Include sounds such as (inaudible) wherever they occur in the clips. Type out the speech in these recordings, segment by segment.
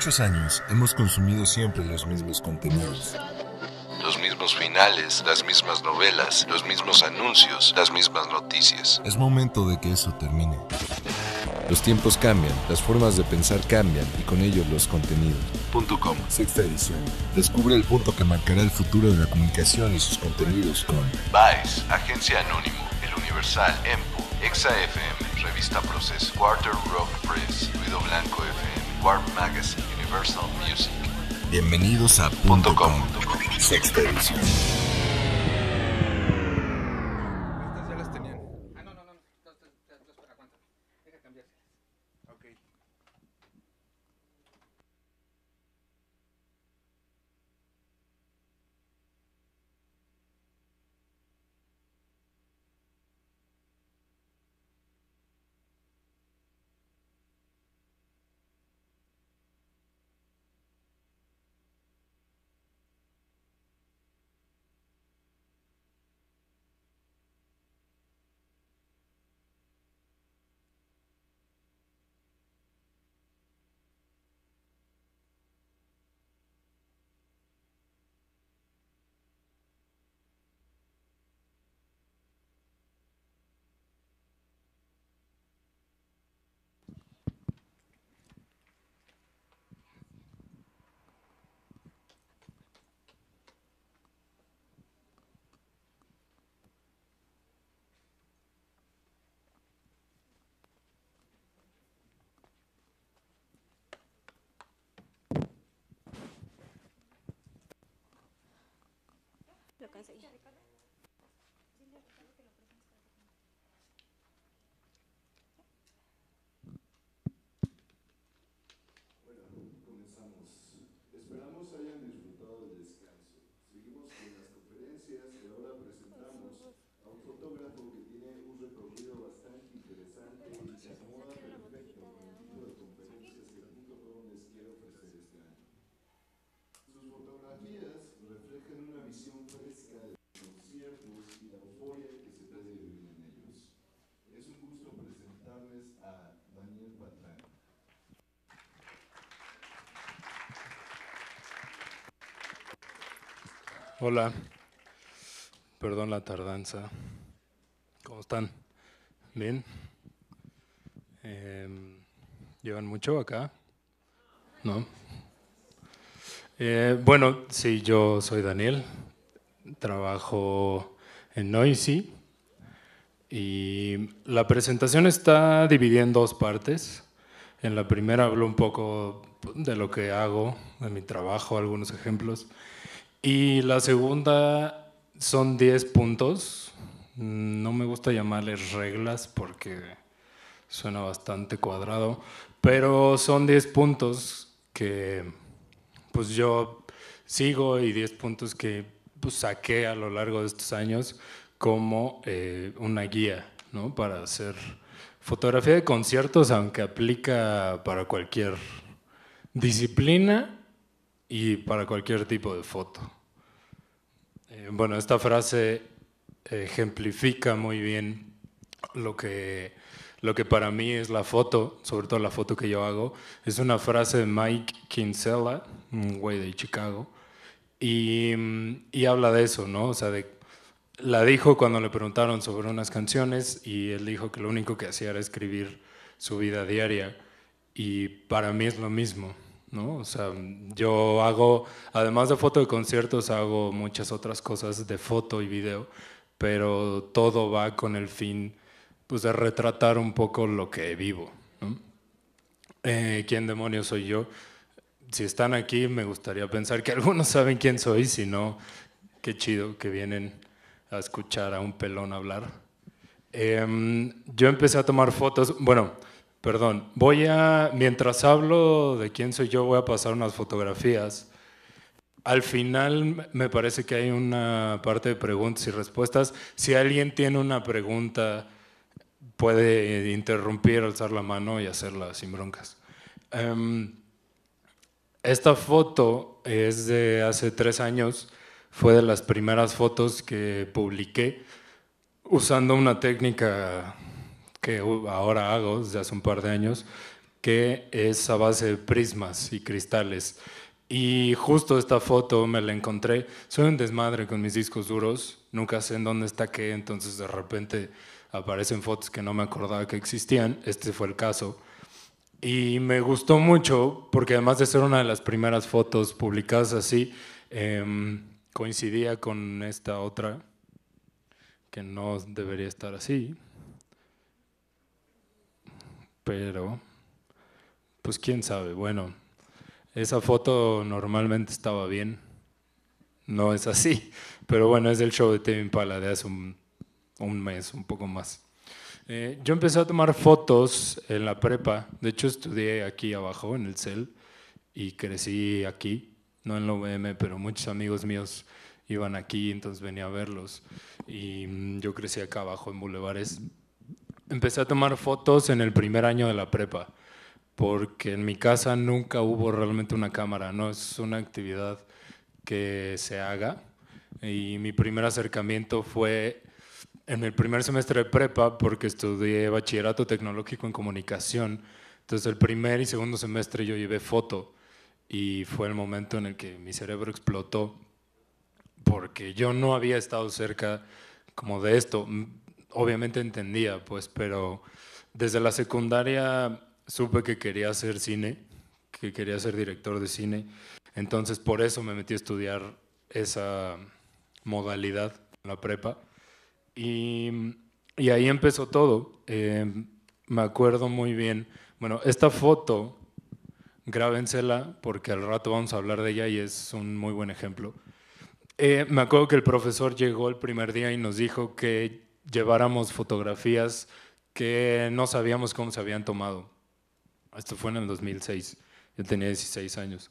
muchos años hemos consumido siempre los mismos contenidos. Los mismos finales, las mismas novelas, los mismos anuncios, las mismas noticias. Es momento de que eso termine. Los tiempos cambian, las formas de pensar cambian y con ellos los contenidos. Punto com, sexta edición. Descubre el punto que marcará el futuro de la comunicación y sus contenidos con Vice, Agencia Anónimo, El Universal, EMPO, EXA FM, Revista Proceso, Quarter Rock Press, Ruido Blanco FM. Warp Magazine Universal Music. Bienvenidos a .com, .com. Sexta edición. được các chị Hola, perdón la tardanza. ¿Cómo están? ¿Bien? Em, ¿Llevan mucho acá? ¿No? Eh, bueno, sí, yo soy Daniel, trabajo en Noisy y la presentación está dividida en dos partes. En la primera hablo un poco de lo que hago, de mi trabajo, algunos ejemplos. Y la segunda son 10 puntos. No me gusta llamarles reglas porque suena bastante cuadrado, pero son 10 puntos que pues yo sigo y 10 puntos que pues, saqué a lo largo de estos años como eh, una guía para hacer fotografía de conciertos, aunque aplica para cualquier disciplina y para cualquier tipo de foto. Eh, bueno, esta frase ejemplifica muy bien lo que, lo que para mí es la foto, sobre todo la foto que yo hago. Es una frase de Mike Kinsella, un güey de Chicago, y, mm, y habla de eso, ¿no? O sea, la dijo cuando le preguntaron sobre unas canciones y él dijo que lo único que hacía era escribir su vida diaria. Y para mí es lo mismo. ¿no? O sea, yo hago, además de fotos de conciertos, hago muchas otras cosas de foto y video, pero todo va con el fin pues, de retratar un poco lo que vivo. Eh, ¿Quién demonios soy yo? Si están aquí, me gustaría pensar que (laughs) algunos saben quién soy, si no, qué chido que vienen a escuchar a un pelón hablar. Em, yo empecé a tomar fotos, bueno, Perdón, voy a, mientras hablo de quién soy yo, voy a pasar unas fotografías. Al final me parece que hay una parte de preguntas y respuestas. Si alguien tiene una pregunta, puede interrumpir, alzar la mano y hacerla sin broncas. Em, esta foto es de hace tres años, fue de las primeras fotos que publiqué usando una técnica que uh, ahora hago desde hace un par de años, que es a base de prismas y cristales. Y justo esta foto me la encontré. Soy un desmadre con mis discos duros, nunca sé en dónde está qué, entonces de repente aparecen fotos que no me acordaba que existían. Este fue el caso. Y me gustó mucho porque además de ser una de las primeras fotos publicadas así, em, coincidía con esta otra que no debería estar así pero pues quién sabe, bueno, esa foto normalmente estaba bien, no es así, (laughs) pero bueno, es el show de Tim Impala de hace un, mes, un poco más. Eh, yo empecé a tomar fotos en la prepa, de hecho estudié aquí abajo en el CEL y crecí aquí, no en la UVM, pero muchos amigos míos iban aquí, entonces venía a verlos y mm, yo crecí acá abajo en Bulevares Empecé a tomar fotos en el primer año de la prepa, porque en mi casa nunca hubo realmente una cámara, no es una actividad que se haga. Y mi primer acercamiento fue en el primer semestre de prepa, porque estudié bachillerato tecnológico en comunicación. Entonces el primer y segundo semestre yo llevé foto y fue el momento en el que mi cerebro explotó porque yo no había estado cerca como de esto obviamente entendía, pues, pero desde la secundaria supe que quería hacer cine, que quería ser director de cine, entonces por eso me metí a estudiar esa modalidad la prepa. Y, ahí empezó todo. Eh, me acuerdo muy bien, bueno, esta foto, grábensela porque al rato vamos a hablar de ella y es un muy buen ejemplo. Eh, me acuerdo que el profesor llegó el primer día y nos dijo que lleváramos fotografías que no sabíamos cómo se habían tomado. Esto fue en el 2006, yo tenía 16 años.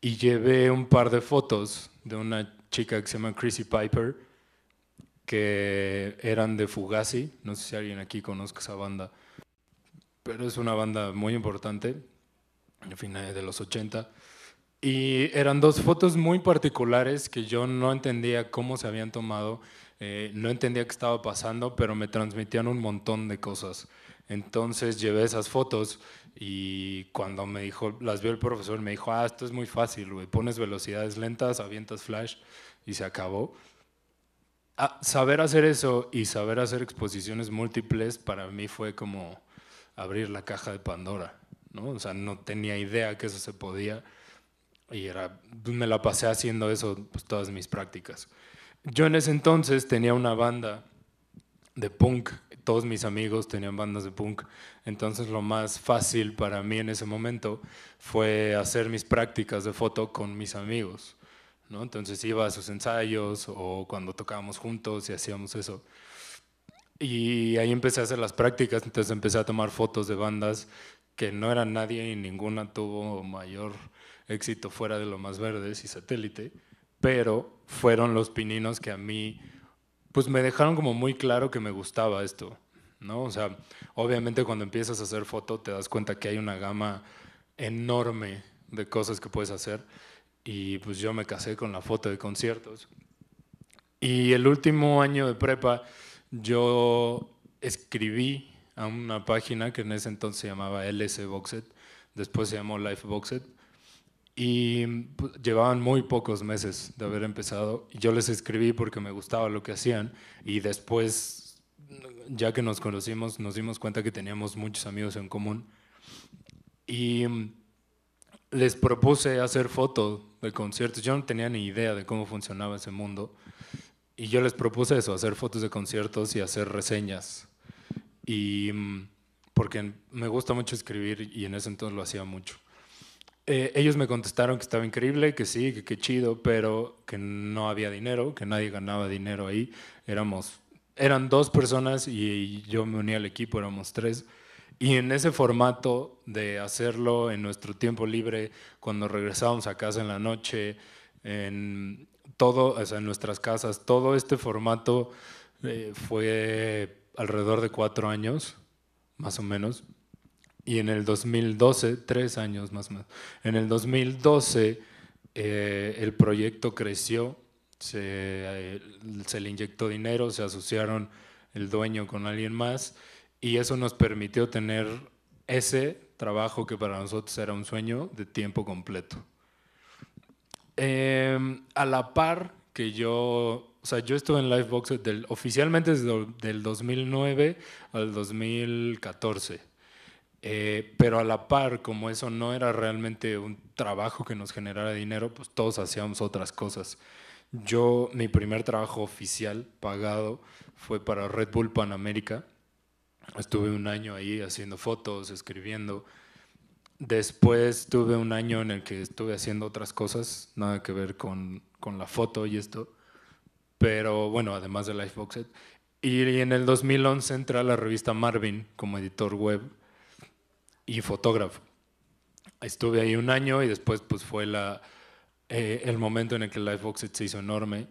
Y llevé un par de fotos de una chica que se llama Chrissy Piper, que eran de Fugazi, no sé si alguien aquí conozca esa banda, pero es una banda muy importante, al finales de los 80. Y eran dos fotos muy particulares que yo no entendía cómo se habían tomado eh, no entendía qué estaba pasando, pero me transmitían un montón de cosas. Entonces llevé esas fotos y cuando me dijo, las vio el profesor, me dijo, ah, esto es muy fácil, pones velocidades lentas, avientas flash y se acabó. Ah, saber hacer eso y saber hacer exposiciones múltiples para mí fue como abrir la caja de Pandora, ¿no? O sea, no tenía idea que eso se podía y era, pues, me la pasé haciendo eso pues, todas mis prácticas. Yo en ese entonces tenía una banda de punk, todos mis amigos tenían bandas de punk, entonces lo más fácil para mí en ese momento fue hacer mis prácticas de foto con mis amigos. ¿no? Entonces iba a sus ensayos o cuando tocábamos juntos y hacíamos eso. Y ahí empecé a hacer las prácticas, entonces empecé a tomar fotos de bandas que no eran nadie y ninguna tuvo mayor éxito fuera de lo más verdes y satélite pero fueron los pininos que a mí, pues me dejaron como muy claro que me gustaba esto, ¿no? O sea, obviamente cuando empiezas a hacer foto te das cuenta que hay una gama enorme de cosas que puedes hacer y pues yo me casé con la foto de conciertos. Y el último año de prepa yo escribí a una página que en ese entonces se llamaba LS Boxet, después se llamó Life Boxet, y pues, llevaban muy pocos meses de haber empezado. Yo les escribí porque me gustaba lo que hacían y después, ya que nos conocimos, nos dimos cuenta que teníamos muchos amigos en común y mm, les propuse hacer fotos de conciertos. Yo no tenía ni idea de cómo funcionaba ese mundo y yo les propuse eso, hacer fotos de conciertos y hacer reseñas. Y mm, porque me gusta mucho escribir y en ese entonces lo hacía mucho. Eh, ellos me contestaron que estaba increíble, que sí, que qué chido, pero que no había dinero, que nadie ganaba dinero ahí. Éramos, eran dos personas y yo me uní al equipo, éramos tres. Y en ese formato de hacerlo en nuestro tiempo libre, cuando regresábamos a casa en la noche, en todo, o sea, en nuestras casas, todo este formato eh, fue alrededor de cuatro años, más o menos, y en el 2012, tres años más más, en el 2012 eh, el proyecto creció, eh, se, le inyectó dinero, se asociaron el dueño con alguien más y eso nos permitió tener ese trabajo que para nosotros era un sueño de tiempo completo. Em, a la par que yo, o sea, yo estuve en Livebox del, oficialmente desde el 2009 al 2014. Eh, pero a la par, como eso no era realmente un trabajo que nos generara dinero, pues todos hacíamos otras cosas. Yo, mi primer trabajo oficial pagado fue para Red Bull Panamérica. Estuve un año ahí haciendo fotos, escribiendo. Después tuve un año en el que estuve haciendo otras cosas, nada que ver con, con la foto y esto. Pero bueno, además de Lifeboxet. Y en el 2011 entré a la revista Marvin como editor web y fotógrafo. Estuve ahí un año y después pues fue la, eh, el momento en el que la Lifebox se hizo enorme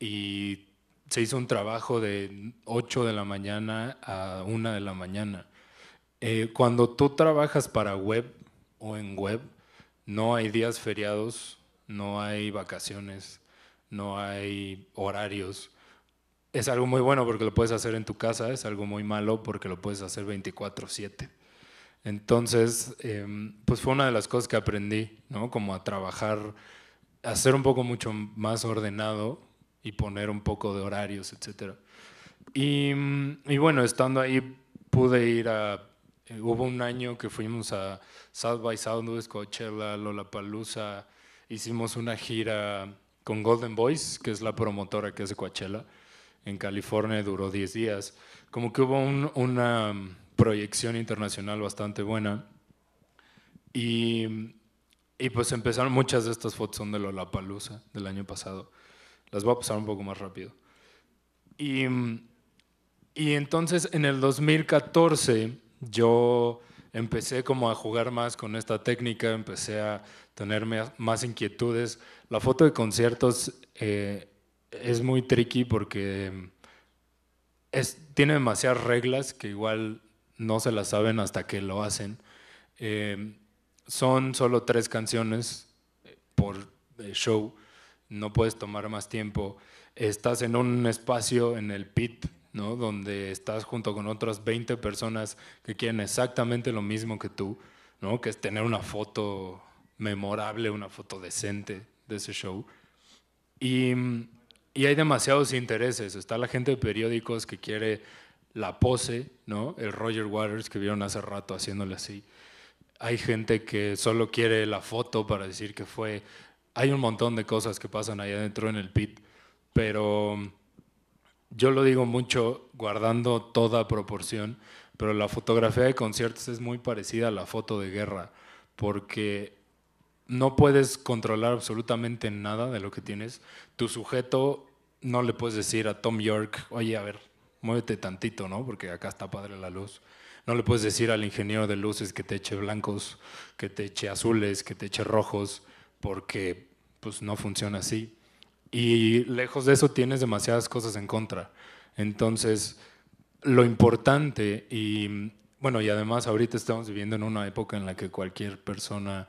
y se hizo un trabajo de 8 de la mañana a 1 de la mañana. Eh, cuando tú trabajas para web o en web, no hay días feriados, no hay vacaciones, no hay horarios. Es algo muy bueno porque lo puedes hacer en tu casa, es algo muy malo porque lo puedes hacer 24/7. Entonces, em, pues fue una de las cosas que aprendí, ¿no? Como a trabajar, a ser un poco mucho más ordenado y poner un poco de horarios, etc. Mm, y, bueno, estando ahí pude ir a... Eh, hubo un año que fuimos a South by Southwest, Coachella, Lollapalooza, hicimos una gira con Golden Boys, que es la promotora que hace Coachella, en California duró 10 días. Como que hubo una proyección internacional bastante buena. Y, y pues empezaron, muchas de estas fotos son de la palusa del año pasado. Las voy a pasar un poco más rápido. Y, y entonces en el 2014 yo empecé como a jugar más con esta técnica, empecé a tenerme más inquietudes. La foto de conciertos eh, es muy tricky porque es, tiene demasiadas reglas que igual no se la saben hasta que lo hacen. Em, son solo tres canciones eh, por show, no puedes tomar más tiempo. Estás en un espacio en el pit, ¿no? donde estás junto con otras 20 personas que quieren exactamente lo mismo que tú, ¿no? que es tener una foto memorable, una foto decente de ese show. Y, mm, y hay demasiados intereses. Está la gente de periódicos que quiere la pose, ¿no? El Roger Waters que vieron hace rato haciéndole así. Hay gente que solo quiere la foto para decir que fue. Hay un montón de cosas que pasan ahí adentro en el pit, pero um, yo lo digo mucho guardando toda proporción, pero la fotografía de conciertos es muy parecida a la foto de guerra, porque no puedes controlar absolutamente nada de lo que tienes. Tu sujeto no le puedes decir a Tom York, oye, a ver, muévete tantito, ¿no? Porque acá está padre la luz. No le puedes decir al ingeniero de luces que te eche blancos, que te eche azules, que te eche rojos, porque pues no funciona así. Y lejos de eso tienes demasiadas cosas en contra. Entonces, lo importante y bueno, y además ahorita estamos viviendo en una época en la que cualquier persona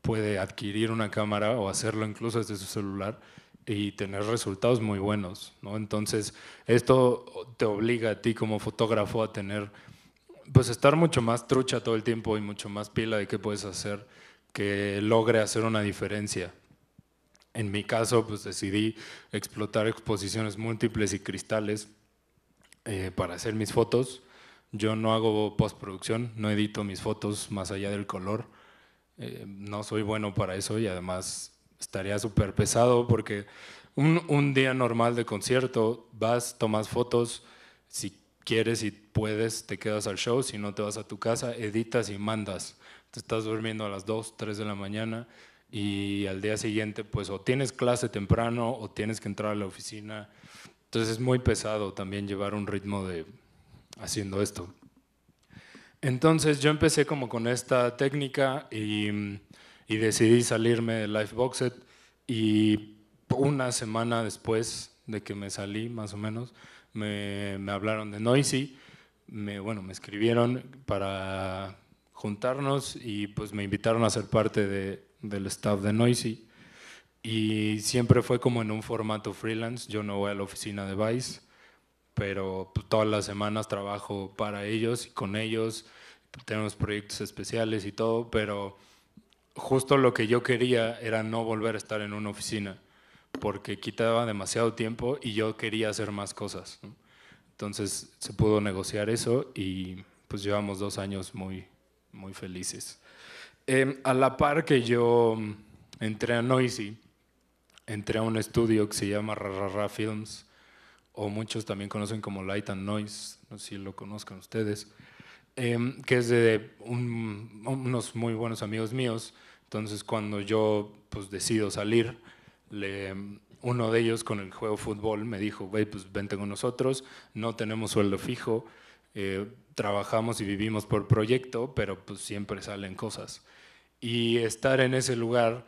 puede adquirir una cámara o hacerlo incluso desde su celular y tener resultados muy buenos. Entonces, esto te obliga a ti como fotógrafo a tener, pues estar mucho más trucha todo el tiempo y mucho más pila de qué puedes hacer que logre hacer una diferencia. En mi caso, pues decidí explotar exposiciones múltiples y cristales eh, para hacer mis fotos. Yo no hago postproducción, no edito mis fotos más allá del color. Eh, no soy bueno para eso y además estaría súper pesado porque un, un, día normal de concierto vas, tomas fotos, si quieres y puedes te quedas al show, si no te vas a tu casa, editas y mandas. Te estás durmiendo a las 2, 3 de la mañana y al día siguiente pues o tienes clase temprano o tienes que entrar a la oficina. Entonces es muy pesado también llevar un ritmo de haciendo esto. Entonces yo empecé como con esta técnica y y decidí salirme de Live y una semana después de que me salí, más o menos, me, hablaron de Noisy, me, bueno, me escribieron para juntarnos y pues me invitaron a ser parte de, del staff de Noisy y siempre fue como en un formato freelance, yo no voy a la oficina de Vice, pero pues, todas las semanas trabajo para ellos y con ellos, tenemos proyectos especiales y todo, pero justo lo que yo quería era no volver a estar en una oficina, porque quitaba demasiado tiempo y yo quería hacer más cosas. Entonces se pudo negociar eso y pues llevamos dos años muy, muy felices. Em, a la par que yo mm, entré a Noisy, entré a un estudio que se llama Rarara Films, o muchos también conocen como Light and Noise, no sé si lo conozcan ustedes. Em, que es de unos muy buenos amigos míos. Entonces cuando yo pues, decido salir, uno de ellos con el juego fútbol me dijo, güey, pues vente con nosotros, no tenemos sueldo fijo, eh, trabajamos y vivimos por proyecto, pero pues siempre salen cosas. Y estar en ese lugar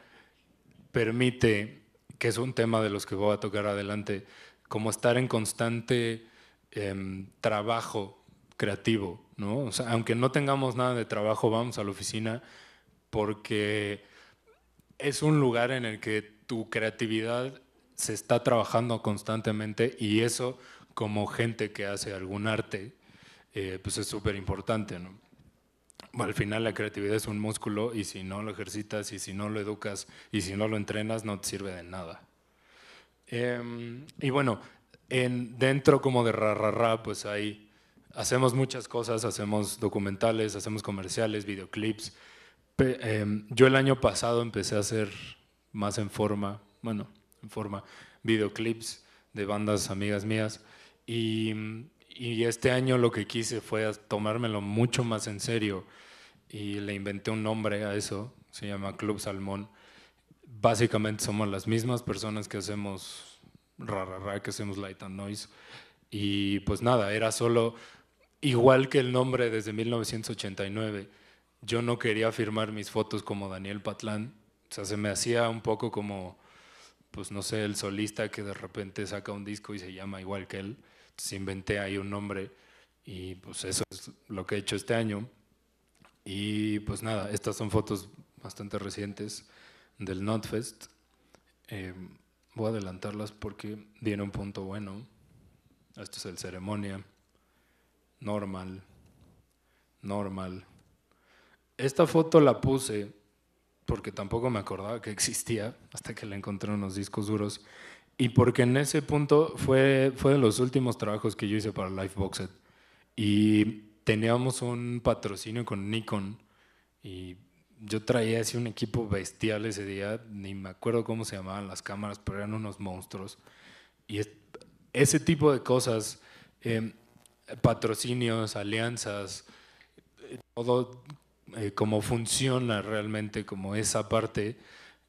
permite, que es un tema de los que voy a tocar adelante, como estar en constante em, trabajo creativo, ¿no? O sea, aunque no tengamos nada de trabajo, vamos a la oficina porque es un lugar en el que tu creatividad se está trabajando constantemente y eso como gente que hace algún arte, eh, pues es súper importante, ¿no? Al final la creatividad es un músculo y si no lo ejercitas y si no lo educas y si no lo entrenas no te sirve de nada. Em, y bueno, en, dentro como de Rarará, pues hay hacemos muchas cosas, hacemos documentales, hacemos comerciales, videoclips. Em, yo el año pasado empecé a hacer más en forma, bueno, en forma, videoclips de bandas amigas mías y, este año lo que quise fue tomármelo mucho más en serio y le inventé un nombre a eso, se llama Club Salmón. Básicamente somos las mismas personas que hacemos rara, ra, que hacemos Light and Noise. Y pues nada, era solo Igual que el nombre desde 1989, yo no quería firmar mis fotos como Daniel Patlán. O sea, se me hacía un poco como, pues no sé, el solista que de repente saca un disco y se llama igual que él. Entonces inventé ahí un nombre y pues eso es lo que he hecho este año. Y pues nada, estas son fotos bastante recientes del NotFest. Eh, voy a adelantarlas porque viene un punto bueno. Esto es el ceremonia normal, normal. Esta foto la puse porque tampoco me acordaba que existía hasta que la encontré en unos discos duros y porque en ese punto fue, fue de los últimos trabajos que yo hice para Lifeboxed y teníamos un patrocinio con Nikon y yo traía así un equipo bestial ese día, ni me acuerdo cómo se llamaban las cámaras, pero eran unos monstruos. Y ese tipo de cosas em, patrocinios, alianzas, eh, todo eh, como funciona realmente como esa parte,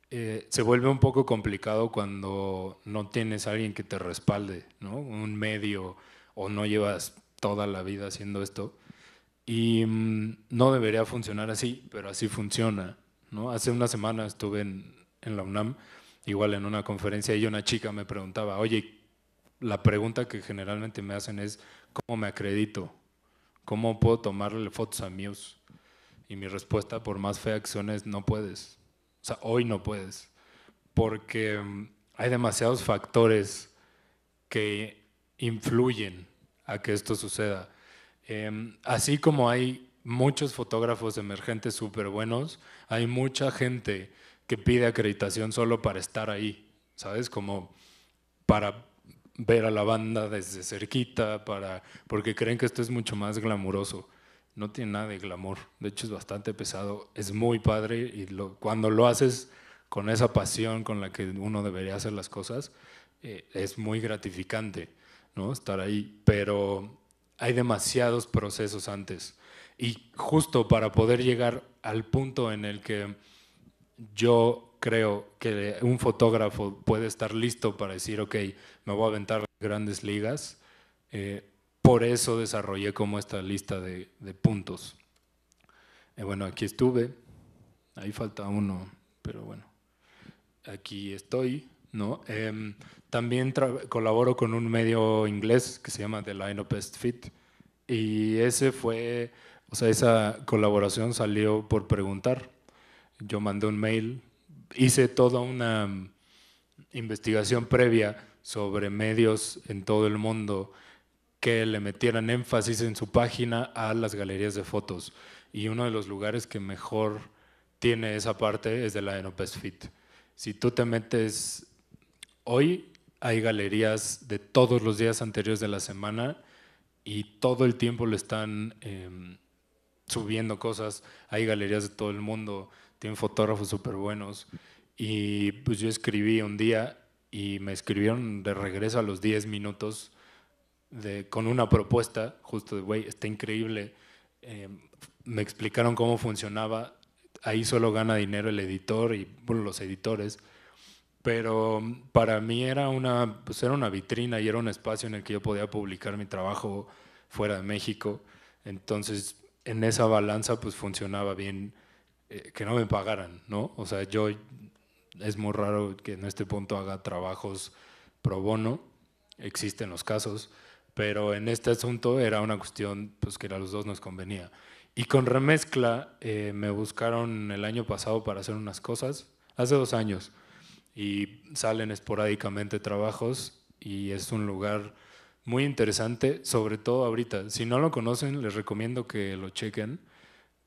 eh, se vuelve un poco complicado cuando no tienes alguien que te respalde, ¿no? un medio o no llevas toda la vida haciendo esto. Y mm, no debería funcionar así, pero así funciona. ¿no? Hace una semana estuve en, en la UNAM, igual en una conferencia, y una chica me preguntaba, oye, la pregunta que generalmente me hacen es, ¿Cómo me acredito? ¿Cómo puedo tomarle fotos a Muse? Y mi respuesta, por más fea acción es no puedes. O sea, hoy no puedes. Porque mm, hay demasiados factores que influyen a que esto suceda. Em, así como hay muchos fotógrafos emergentes súper buenos, hay mucha gente que pide acreditación solo para estar ahí, ¿sabes? Como para ver a la banda desde cerquita, para, porque creen que esto es mucho más glamuroso. No tiene nada de glamour, de hecho es bastante pesado, es muy padre y cuando lo haces con esa pasión con la que uno debería hacer las cosas, eh, es muy gratificante ¿no? estar ahí, pero hay demasiados procesos antes. Y justo para poder llegar al punto en el que yo creo que un fotógrafo puede estar listo para decir, ok, me voy a aventar grandes ligas. Eh, por eso desarrollé como esta lista de, puntos. Eh, bueno, aquí estuve, ahí falta uno, pero bueno, aquí estoy. ¿no? Em, también colaboro con un medio inglés que se llama The Line of Best Fit y ese fue, o sea, esa colaboración salió por preguntar. Yo mandé un mail hice toda una investigación previa sobre medios en todo el mundo que le metieran énfasis en su página a las galerías de fotos. Y uno de los lugares que mejor tiene esa parte es de la Enopes Fit. Si tú te metes hoy, hay galerías de todos los días anteriores de la semana y todo el tiempo le están em, subiendo cosas. Hay galerías de todo el mundo tienen fotógrafos súper buenos. Y pues yo escribí un día y me escribieron de regreso a los 10 minutos de, con una propuesta, justo de, güey, está increíble. Em, me explicaron cómo funcionaba. Ahí solo gana dinero el editor y bueno, los editores. Pero para mí era una, pues era una vitrina y era un espacio en el que yo podía publicar mi trabajo fuera de México. Entonces, en esa balanza, pues funcionaba bien eh, que no me pagaran, ¿no? O sea, yo es muy raro que en este punto haga trabajos pro bono, existen los casos, pero en este asunto era una cuestión pues, que a los dos nos convenía. Y con Remezcla eh, me buscaron el año pasado para hacer unas cosas, hace dos años, y salen esporádicamente trabajos y es un lugar muy interesante, sobre todo ahorita. Si no lo conocen, les recomiendo que lo chequen.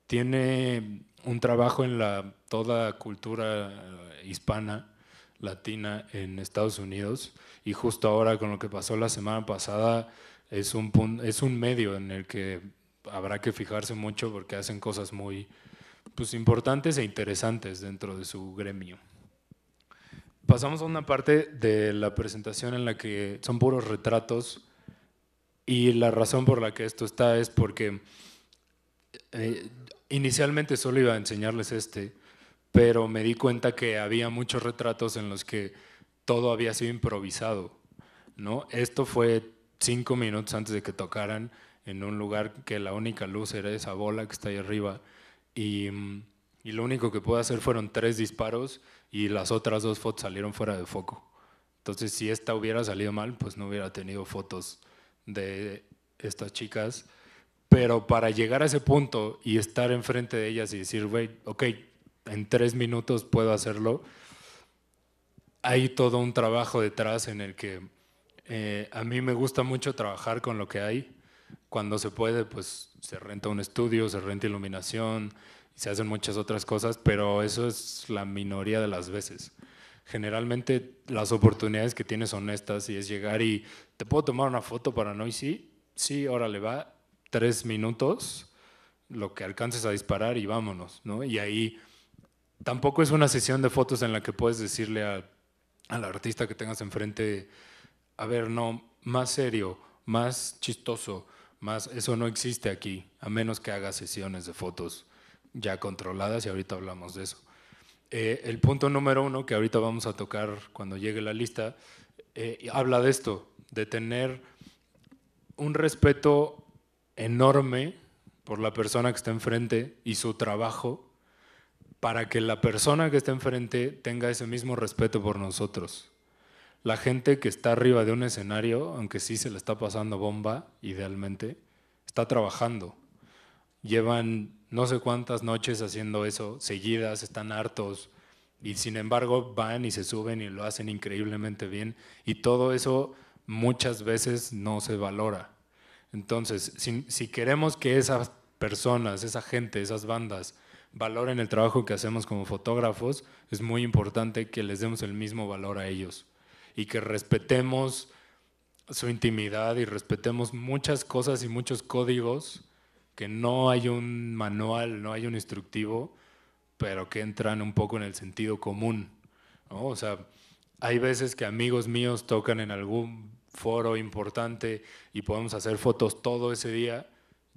Tiene un trabajo en la, toda cultura eh, hispana, latina en Estados Unidos y justo ahora con lo que pasó la semana pasada es un, es un medio en el que habrá que fijarse mucho porque hacen cosas muy pues, importantes e interesantes dentro de su gremio. Pasamos a una parte de la presentación en la que son puros retratos y la razón por la que esto está es porque eh, Inicialmente solo iba a enseñarles este, pero me di cuenta que había muchos retratos en los que todo había sido improvisado. ¿no? Esto fue cinco minutos antes de que tocaran en un lugar que la única luz era esa bola que está ahí arriba. Y, mm, y lo único que pude hacer fueron tres disparos y las otras dos fotos salieron fuera de foco. Entonces, si esta hubiera salido mal, pues no hubiera tenido fotos de estas chicas. Pero para llegar a ese punto y estar enfrente de ellas y decir, güey, ok, en tres minutos puedo hacerlo, hay todo un trabajo detrás en el que eh, a mí me gusta mucho trabajar con lo que hay. Cuando se puede, pues se renta un estudio, se renta iluminación, y se hacen muchas otras cosas, pero eso es la minoría de las veces. Generalmente las oportunidades que tienes son estas y es llegar y te puedo tomar una foto para no y sí, sí, órale va tres minutos lo que alcances a disparar y vámonos, ¿no? Y ahí tampoco es una sesión de fotos en la que puedes decirle al artista que tengas enfrente, a ver, no, más serio, más chistoso, más, eso no existe aquí, a menos que haga sesiones de fotos ya controladas y ahorita hablamos de eso. Eh, el punto número uno que ahorita vamos a tocar cuando llegue la lista, eh, habla de esto, de tener un respeto enorme por la persona que está enfrente y su trabajo para que la persona que está enfrente tenga ese mismo respeto por nosotros. La gente que está arriba de un escenario, aunque sí se le está pasando bomba, idealmente, está trabajando. Llevan no sé cuántas noches haciendo eso, seguidas, están hartos, y sin embargo van y se suben y lo hacen increíblemente bien. Y todo eso muchas veces no se valora. Entonces, si, queremos que esas personas, esa gente, esas bandas valoren el trabajo que hacemos como fotógrafos, es muy importante que les demos el mismo valor a ellos y que respetemos su intimidad y respetemos muchas cosas y muchos códigos que no hay un manual, no hay un instructivo, pero que entran un poco en el sentido común. O sea, hay veces que amigos míos tocan en algún foro importante y podemos hacer fotos todo ese día,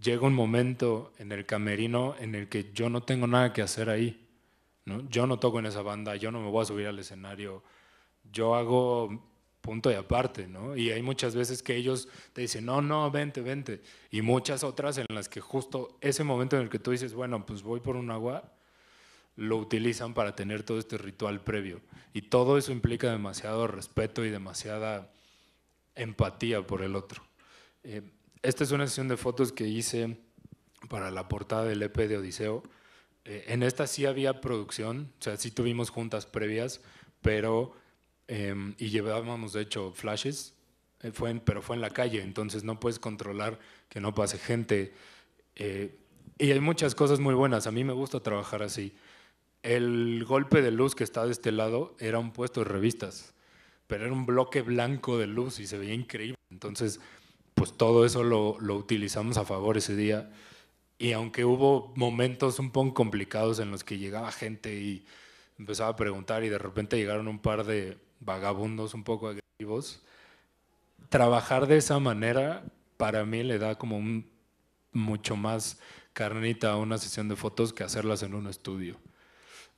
llega un momento en el camerino en el que yo no tengo nada que hacer ahí. ¿no? Yo no toco en esa banda, yo no me voy a subir al escenario, yo hago punto y aparte, ¿no? Y hay muchas veces que ellos te dicen, no, no, vente, vente. Y muchas otras en las que justo ese momento en el que tú dices, bueno, pues voy por un agua, lo utilizan para tener todo este ritual previo. Y todo eso implica demasiado respeto y demasiada empatía por el otro. Eh, esta es una sesión de fotos que hice para la portada del EP de Odiseo. Eh, en esta sí había producción, o sea, sí tuvimos juntas previas, pero, em, y llevábamos de hecho flashes, eh, fue pero fue en la calle, entonces no puedes controlar que no pase gente. y hay muchas cosas muy buenas, a mí me gusta trabajar así. El golpe de luz que está de este lado era un puesto de revistas, pero era un bloque blanco de luz y se veía increíble. Entonces, pues todo eso lo, lo utilizamos a favor ese día. Y aunque hubo momentos un poco complicados en los que llegaba gente y empezaba a preguntar y de repente llegaron un par de vagabundos un poco agresivos, trabajar de esa manera para mí le da como un mucho más carnita a una sesión de fotos que hacerlas en un estudio.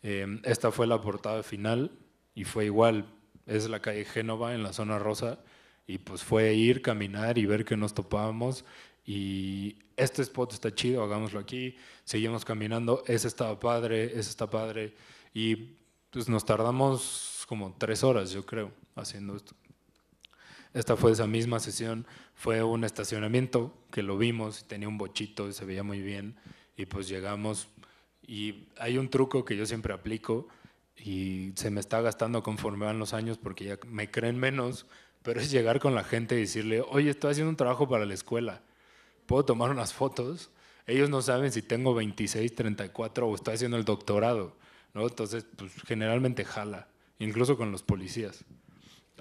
Eh, esta fue la portada final y fue igual es la calle Génova en la zona rosa y pues fue ir, caminar y ver que nos topábamos y este spot está chido, hagámoslo aquí, seguimos caminando, ese estaba padre, ese está padre y pues nos tardamos como tres horas yo creo haciendo esto. Esta fue esa misma sesión, fue un estacionamiento que lo vimos, tenía un bochito y se veía muy bien y pues llegamos y hay un truco que yo siempre aplico y se me está gastando conforme van los años porque ya me creen menos, pero es llegar con la gente y decirle, oye, estoy haciendo un trabajo para la escuela, ¿puedo tomar unas fotos? Ellos no saben si tengo 26, 34 o estoy haciendo el doctorado, ¿no? Entonces, pues generalmente jala, incluso con los policías.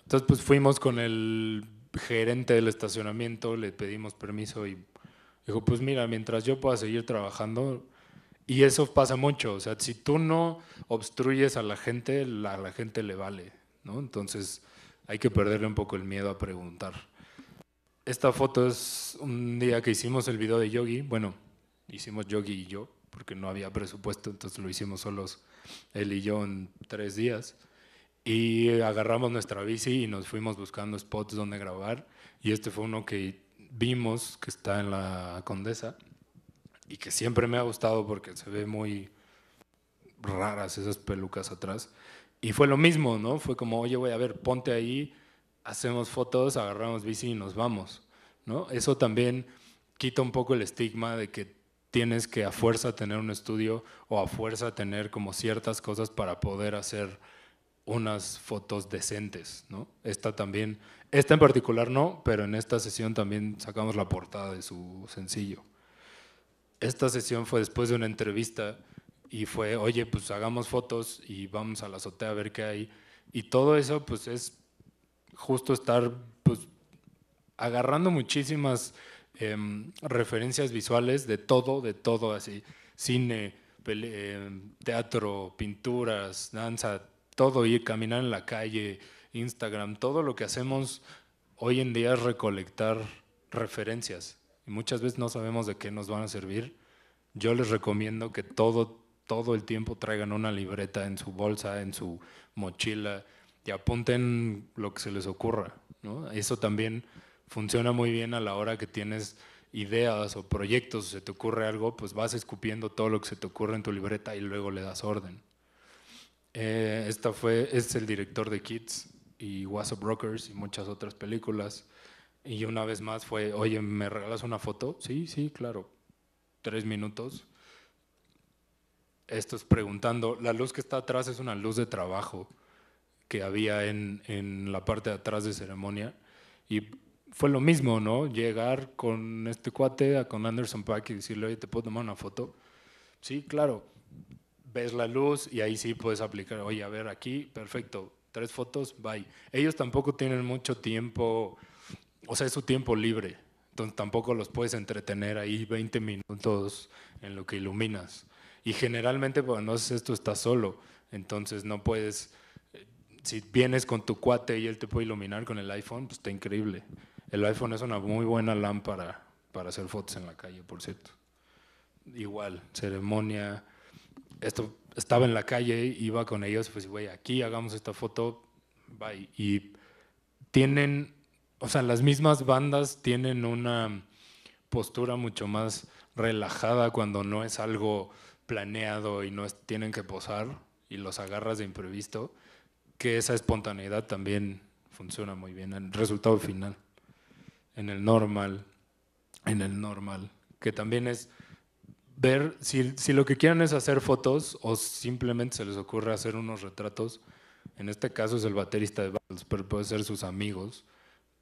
Entonces, pues fuimos con el gerente del estacionamiento, le pedimos permiso y dijo, pues mira, mientras yo pueda seguir trabajando, y eso pasa mucho, o sea, si tú no obstruyes a la gente, a la, gente le vale, ¿no? Entonces hay que perderle un poco el miedo a preguntar. Esta foto es un día que hicimos el video de Yogi, bueno, hicimos Yogi y yo, porque no había presupuesto, entonces lo hicimos solos él y yo en tres días. Y agarramos nuestra bici y nos fuimos buscando spots donde grabar. Y este fue uno que vimos que está en la Condesa y que siempre me ha gustado porque se ve muy raras esas pelucas atrás. Y fue lo mismo, ¿no? Fue como, oye, voy a ver, ponte ahí, hacemos fotos, agarramos bici y nos vamos, ¿no? Eso también quita un poco el estigma de que tienes que a fuerza tener un estudio o a fuerza tener como ciertas cosas para poder hacer unas fotos decentes, ¿no? Esta también, esta en particular no, pero en esta sesión también sacamos la portada de su sencillo esta sesión fue después de una entrevista y fue, oye, pues hagamos fotos y vamos a la azotea a ver qué hay. Y todo eso, pues es justo estar pues, agarrando muchísimas em, referencias visuales de todo, de todo, así, cine, em, teatro, pinturas, danza, todo, ir caminar en la calle, Instagram, todo lo que hacemos hoy en día es recolectar referencias y muchas veces no sabemos de qué nos van a servir, yo les recomiendo que todo, todo el tiempo traigan una libreta en su bolsa, en su mochila y apunten lo que se les ocurra. Eso también funciona muy bien a la hora que tienes ideas o proyectos, se te ocurre algo, pues vas escupiendo todo lo que se te ocurre en tu libreta y luego le das orden. Eh, esta fue, es el director de Kids y Was Brokers y muchas otras películas. Y una vez más fue, oye, ¿me regalas una foto? Sí, sí, claro. Tres minutos. Esto es preguntando. La luz que está atrás es una luz de trabajo que había en, en la parte de atrás de ceremonia. Y fue lo mismo, ¿no? Llegar con este cuate, con Anderson Pack y decirle, oye, ¿te puedo tomar una foto? Sí, claro. Ves la luz y ahí sí puedes aplicar, oye, a ver, aquí, perfecto, tres fotos, bye. Ellos tampoco tienen mucho tiempo o sea, es su tiempo libre. Entonces tampoco los puedes entretener ahí 20 minutos en lo que iluminas. Y generalmente cuando haces esto estás solo, entonces no puedes, eh, si vienes con tu cuate y él te puede iluminar con el iPhone, pues está increíble. El iPhone es una muy buena lámpara para hacer fotos en la calle, por cierto. Igual, ceremonia, esto estaba en la calle, iba con ellos, pues güey, aquí hagamos esta foto, bye. Y tienen o sea, las mismas bandas tienen una postura mucho más relajada cuando no es algo planeado y no tienen que posar y los agarras de imprevisto, que esa espontaneidad también funciona muy bien en el resultado final, en el normal, en el normal, que también es ver si, lo que quieren es hacer fotos o simplemente se les ocurre hacer unos retratos, en este caso es el baterista de Battles, pero puede ser sus amigos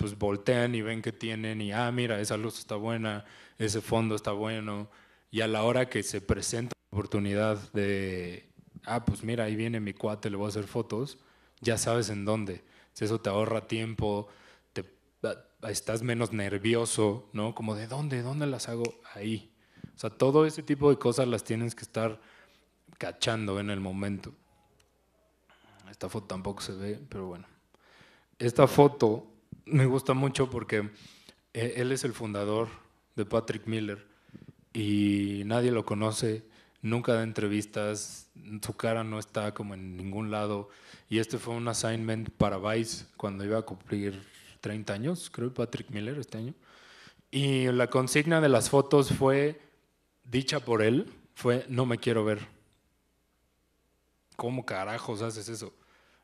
pues voltean y ven que tienen y, ah, mira, esa luz está buena, ese fondo está bueno. Y a la hora que se presenta la oportunidad de, ah, pues mira, ahí viene mi cuate, le voy a hacer fotos, ya sabes en dónde. Eso te ahorra tiempo, te, ah, estás menos nervioso, ¿no? Como de dónde, dónde las hago ahí. O sea, todo ese tipo de cosas las tienes que estar cachando en el momento. Esta foto tampoco se ve, pero bueno. Esta foto me gusta mucho porque eh, él es el fundador de Patrick Miller y nadie lo conoce, nunca da entrevistas, su cara no está como en ningún lado. Y este fue un assignment para Vice cuando iba a cumplir 30 años, creo, Patrick Miller este año. Y la consigna de las fotos fue, dicha por él, fue, no me quiero ver. ¿Cómo carajos haces eso?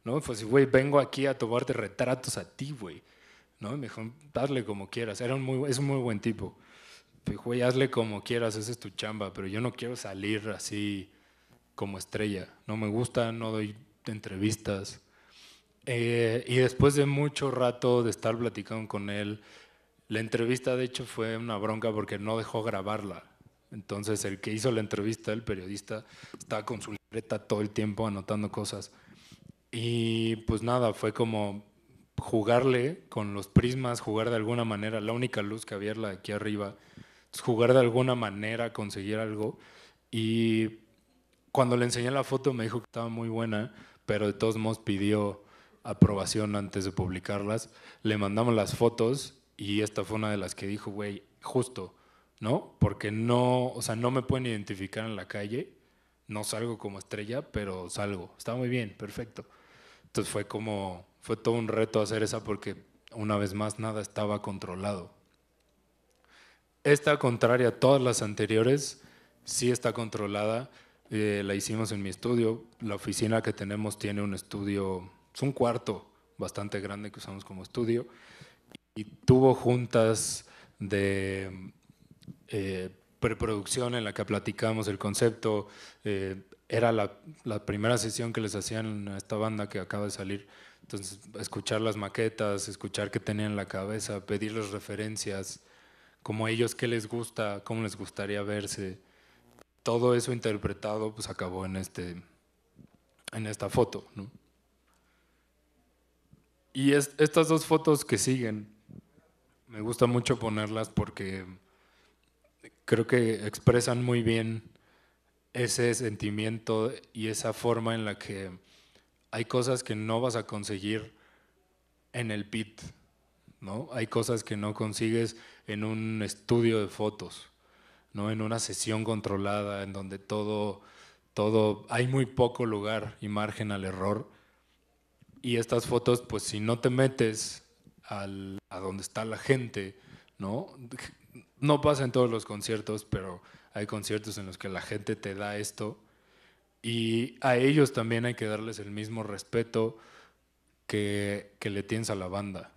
¿No? así, güey, vengo aquí a tomarte retratos a ti, güey. ¿no? me como quieras, Era un muy, es un muy buen tipo. Me hazle como quieras, esa es tu chamba, pero yo no quiero salir así como estrella, no me gusta, no doy entrevistas. Eh, y después de mucho rato de estar platicando con él, la entrevista de hecho fue una bronca porque no dejó grabarla. Entonces el que hizo la entrevista, el periodista, está con su libreta todo el tiempo anotando cosas. Y pues nada, fue como, jugarle con los prismas, jugar de alguna manera, la única luz que había era la de aquí arriba, jugar de alguna manera, conseguir algo. Y cuando le enseñé la foto me dijo que estaba muy buena, pero de todos modos pidió aprobación antes de publicarlas. Le mandamos las fotos y esta fue una de las que dijo, güey, justo, ¿no? Porque no, o sea, no me pueden identificar en la calle, no salgo como estrella, pero salgo. Está muy bien, perfecto. Entonces fue como, fue todo un reto hacer esa porque una vez más nada estaba controlado. Esta, contraria a todas las anteriores, sí está controlada. Eh, la hicimos en mi estudio. La oficina que tenemos tiene un estudio, es un cuarto bastante grande que usamos como estudio. Y tuvo juntas de eh, preproducción en la que platicamos el concepto. Eh, era la, la primera sesión que les hacían a esta banda que acaba de salir entonces, escuchar las maquetas, escuchar qué tenían en la cabeza, pedirles referencias, como a ellos qué les gusta, cómo les gustaría verse. Todo eso interpretado pues acabó en, este, en esta foto. ¿no? Y estas dos fotos que siguen, me gusta mucho ponerlas porque creo que expresan muy bien ese sentimiento y esa forma en la que hay cosas que no vas a conseguir en el pit, ¿no? Hay cosas que no consigues en un estudio de fotos, ¿no? En una sesión controlada en donde todo, todo, hay muy poco lugar y margen al error. Y estas fotos, pues si no te metes a donde está la gente, ¿no? No pasa en todos los conciertos, pero hay conciertos en los que la gente te da esto y a ellos también hay que darles el mismo respeto que, que le tienes a la banda,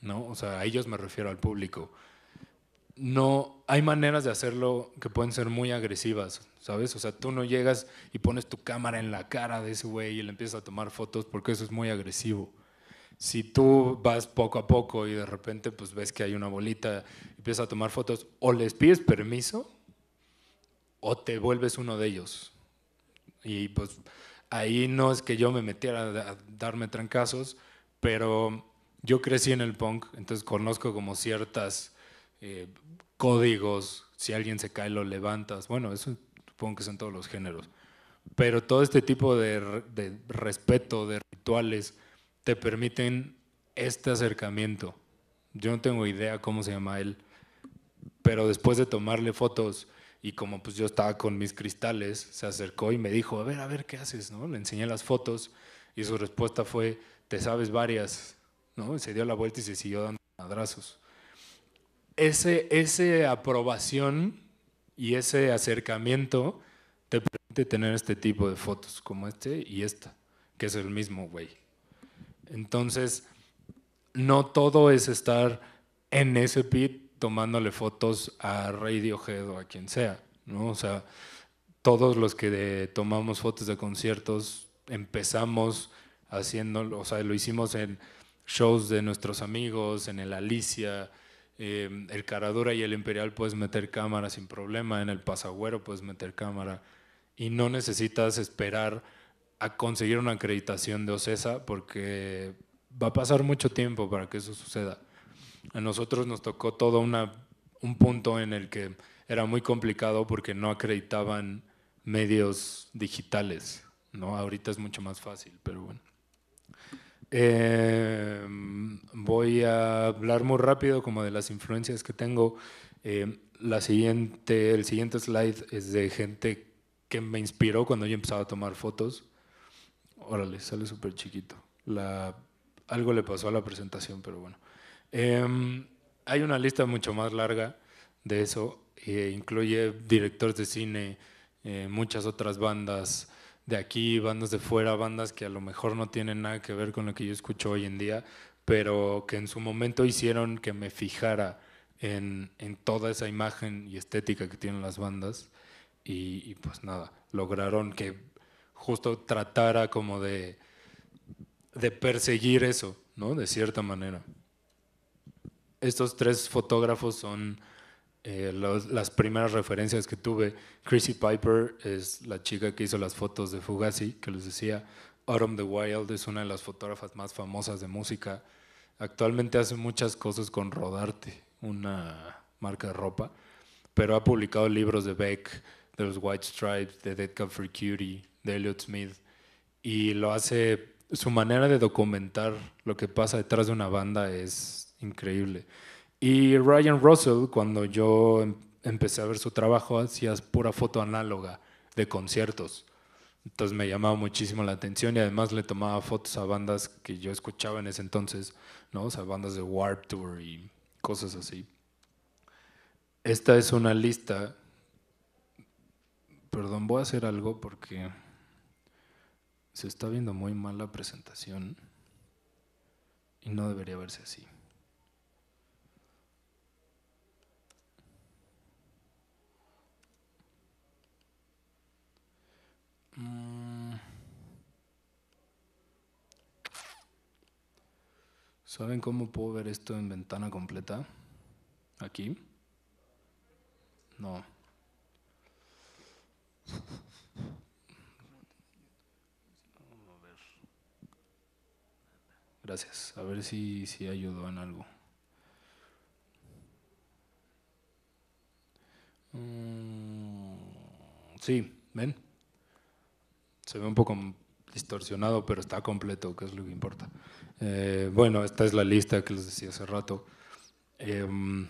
¿no? O sea, a ellos me refiero al público. No, hay maneras de hacerlo que pueden ser muy agresivas, ¿sabes? O sea, tú no llegas y pones tu cámara en la cara de ese güey y le empiezas a tomar fotos porque eso es muy agresivo si tú vas poco a poco y de repente pues ves que hay una bolita, y empiezas a tomar fotos, o les pides permiso o te vuelves uno de ellos, y pues ahí no es que yo me metiera a darme trancazos, pero yo crecí en el punk, entonces conozco como ciertas eh, códigos, si alguien se cae lo levantas, bueno, eso supongo que son todos los géneros, pero todo este tipo de respeto, de rituales, te permiten este acercamiento. Yo no tengo idea cómo se llama él, pero después de tomarle fotos y como pues yo estaba con mis cristales, se acercó y me dijo, a ver, a ver, ¿qué haces? ¿No? Le enseñé las fotos y su respuesta fue, te sabes varias. ¿No? se dio la vuelta y se siguió dando madrazos. Ese, ese aprobación y ese acercamiento te permite tener este tipo de fotos, como este y esta, que es el mismo güey. Entonces, no todo es estar en ese pit tomándole fotos a Radiohead o a quien sea, ¿no? O sea, todos los que tomamos fotos de conciertos empezamos haciendo, o sea, lo hicimos en shows de nuestros amigos, en el Alicia, em, el Caradura y el Imperial puedes meter cámara sin problema, en el Pasagüero puedes meter cámara y no necesitas esperar a conseguir una acreditación de OCESA porque va a pasar mucho tiempo para que eso suceda. A nosotros nos tocó todo una, un punto en el que era muy complicado porque no acreditaban medios digitales. ¿no? Ahorita es mucho más fácil, pero bueno. Em, voy a hablar muy rápido como de las influencias que tengo. Em, la siguiente, el siguiente slide es de gente que me inspiró cuando yo empezaba a tomar fotos. Órale, sale súper chiquito. La, algo le pasó a la presentación, pero bueno. Em, hay una lista mucho más larga de eso, e incluye directores de cine, eh, muchas otras bandas de aquí, bandas de fuera, bandas que a lo mejor no tienen nada que ver con lo que yo escucho hoy en día, pero que en su momento hicieron que me fijara en, toda esa imagen y estética que tienen las bandas. Y, pues nada, lograron que justo tratara como de perseguir eso, ¿no? De cierta manera estos tres fotógrafos son eh, las primeras referencias que tuve. Chrissy Piper es la chica que hizo las fotos de Fugazi, que les decía. Autumn the Wild es una de las fotógrafas más famosas de música. Actualmente hace muchas cosas con Rodarte, una marca de ropa, pero ha publicado libros de Beck, de los White Stripes, de Dead Cut for Cutie, de Elliot Smith, y lo hace. Su manera de documentar lo que pasa detrás de una banda es increíble. Y Ryan Russell, cuando yo em-, empecé a ver su trabajo, hacía pura foto análoga de conciertos. Entonces me llamaba muchísimo la atención y además le tomaba fotos a bandas que yo escuchaba en ese entonces, ¿no? O sea, bandas de Warp Tour y cosas así. Esta es una lista. Perdón, voy a hacer algo porque se está viendo muy mal la presentación y no debería verse así. Mm. ¿Saben cómo puedo ver esto en ventana completa? Aquí. No. Gracias. A ver si, si ayudó en algo. Mm, sí, ven se ve un poco distorsionado, pero está completo, que es lo que importa. Eh, bueno, esta es la lista que les decía hace rato. Em,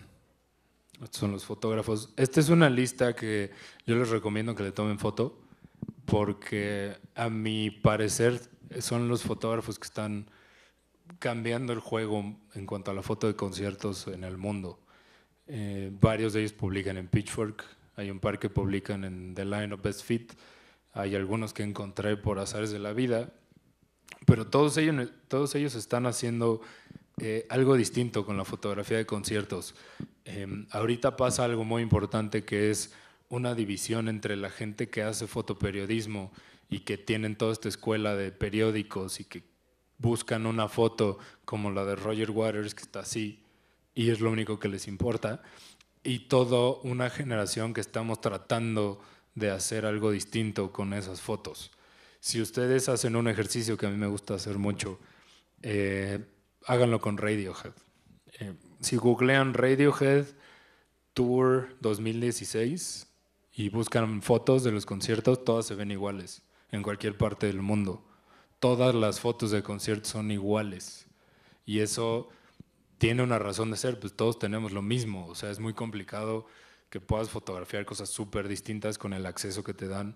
estos son los fotógrafos. Esta es una lista que yo les recomiendo que le tomen foto, porque a mi parecer son los fotógrafos que están cambiando el juego en cuanto a la foto de conciertos en el mundo. Eh, varios de ellos publican en Pitchfork, hay un par que publican en The Line of Best Fit, hay algunos que encontré por azares de la vida, pero todos ellos, todos ellos están haciendo eh, algo distinto con la fotografía de conciertos. Em, ahorita pasa algo muy importante que es una división entre la gente que hace fotoperiodismo y que tienen toda esta escuela de periódicos y que buscan una foto como la de Roger Waters que está así y es lo único que les importa, y toda una generación que estamos tratando de hacer algo distinto con esas fotos. Si ustedes hacen un ejercicio que a mí me gusta hacer mucho, eh, háganlo con Radiohead. Eh, si googlean Radiohead Tour 2016 y buscan fotos de los conciertos, todas se ven iguales en cualquier parte del mundo. Todas las fotos de conciertos son iguales. Y eso tiene una razón de ser, pues todos tenemos lo mismo. O sea, es muy complicado que puedas fotografiar cosas súper distintas con el acceso que te dan,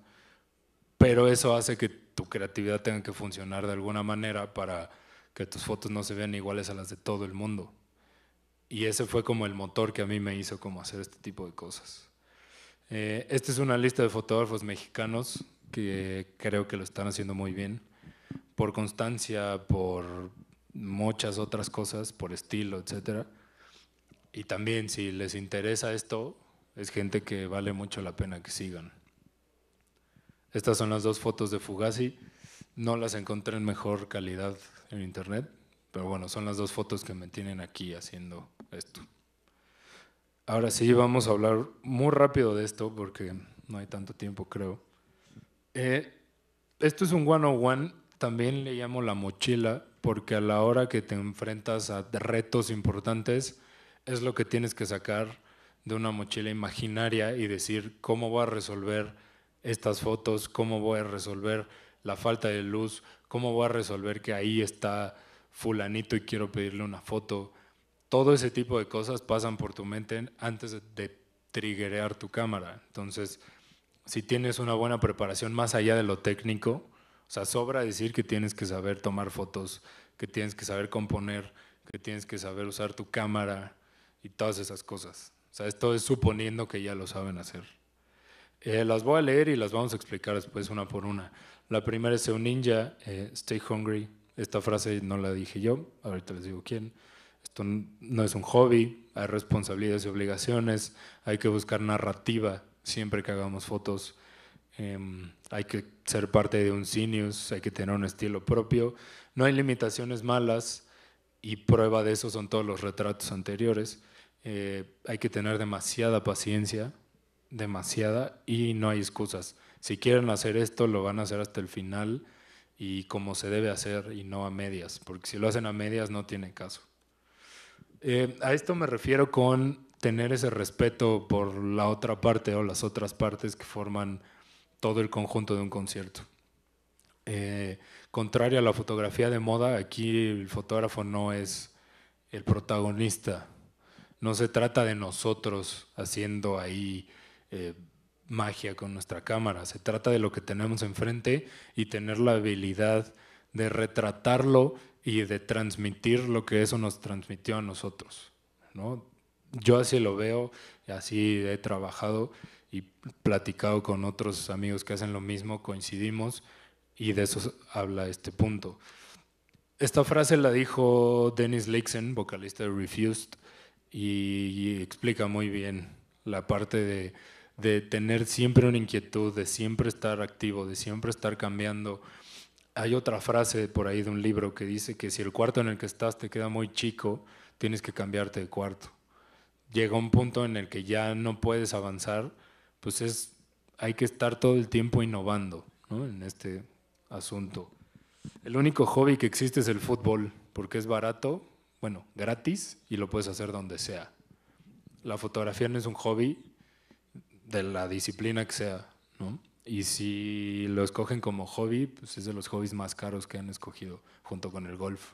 pero eso hace que tu creatividad tenga que funcionar de alguna manera para que tus fotos no se vean iguales a las de todo el mundo. Y ese fue como el motor que a mí me hizo como hacer este tipo de cosas. Eh, esta es una lista de fotógrafos mexicanos que creo que lo están haciendo muy bien, por constancia, por muchas otras cosas, por estilo, etc. Y también si les interesa esto, es gente que vale mucho la pena que sigan. Estas son las dos fotos de Fugazi. No las encontré en mejor calidad en internet, pero bueno, son las dos fotos que me tienen aquí haciendo esto. Ahora sí, vamos a hablar muy rápido de esto porque no hay tanto tiempo, creo. Eh, esto es un one-on-one, también le llamo la mochila, porque a la hora que te enfrentas a retos importantes, es lo que tienes que sacar de una mochila imaginaria y decir cómo voy a resolver estas fotos, cómo voy a resolver la falta de luz, cómo voy a resolver que ahí está fulanito y quiero pedirle una foto. Todo ese tipo de cosas pasan por tu mente antes de triggerear tu cámara. Entonces, si tienes una buena preparación más allá de lo técnico, o sea, sobra decir que tienes que saber tomar fotos, que tienes que saber componer, que tienes que saber usar tu cámara y todas esas cosas sea, esto es suponiendo que ya lo saben hacer. Eh, las voy a leer y las vamos a explicar después una por una. La primera es un ninja, eh, stay hungry. Esta frase no la dije yo, ahorita les digo quién. Esto no es un hobby, hay responsabilidades y obligaciones, hay que buscar narrativa siempre que hagamos fotos, em, hay que ser parte de un sinus, hay que tener un estilo propio, no hay limitaciones malas y prueba de eso son todos los retratos anteriores. Eh, hay que tener demasiada paciencia, demasiada, y no hay excusas. Si quieren hacer esto, lo van a hacer hasta el final y como se debe hacer y no a medias, porque si lo hacen a medias no tiene caso. Eh, a esto me refiero con tener ese respeto por la otra parte o las otras partes que forman todo el conjunto de un concierto. Eh, contrario a la fotografía de moda, aquí el fotógrafo no es el protagonista no se trata de nosotros haciendo ahí eh, magia con nuestra cámara, se trata de lo que tenemos enfrente y tener la habilidad de retratarlo y de transmitir lo que eso nos transmitió a nosotros. Yo así lo veo, así he trabajado y platicado con otros amigos que hacen lo mismo, coincidimos y de eso habla este punto. Esta frase la dijo Dennis Lixon, vocalista de Refused, y, explica muy bien la parte de, tener siempre una inquietud, de siempre estar activo, de siempre estar cambiando. Hay otra frase por ahí de un libro que dice que si el cuarto en el que estás te queda muy chico, tienes que cambiarte de cuarto. Llega un punto en el que ya no puedes avanzar, pues es, hay que estar todo el tiempo innovando en este asunto. El único hobby que existe es el fútbol, porque es barato, bueno, gratis y lo puedes hacer donde sea. La fotografía no es un hobby de la disciplina que sea, ¿no? Y si lo escogen como hobby, pues es de los hobbies más caros que han escogido junto con el golf.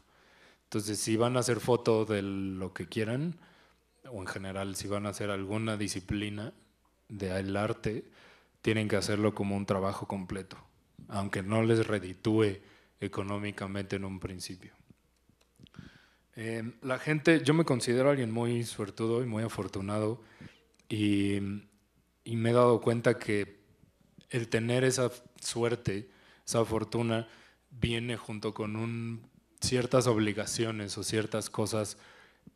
Entonces, si van a hacer foto de lo que quieran, o en general, si van a hacer alguna disciplina del arte, tienen que hacerlo como un trabajo completo, aunque no les reditúe económicamente en un principio. Em, la gente, yo me considero alguien muy suertudo y muy afortunado y, me he dado cuenta que el tener esa suerte, esa fortuna, viene junto con ciertas obligaciones o ciertas cosas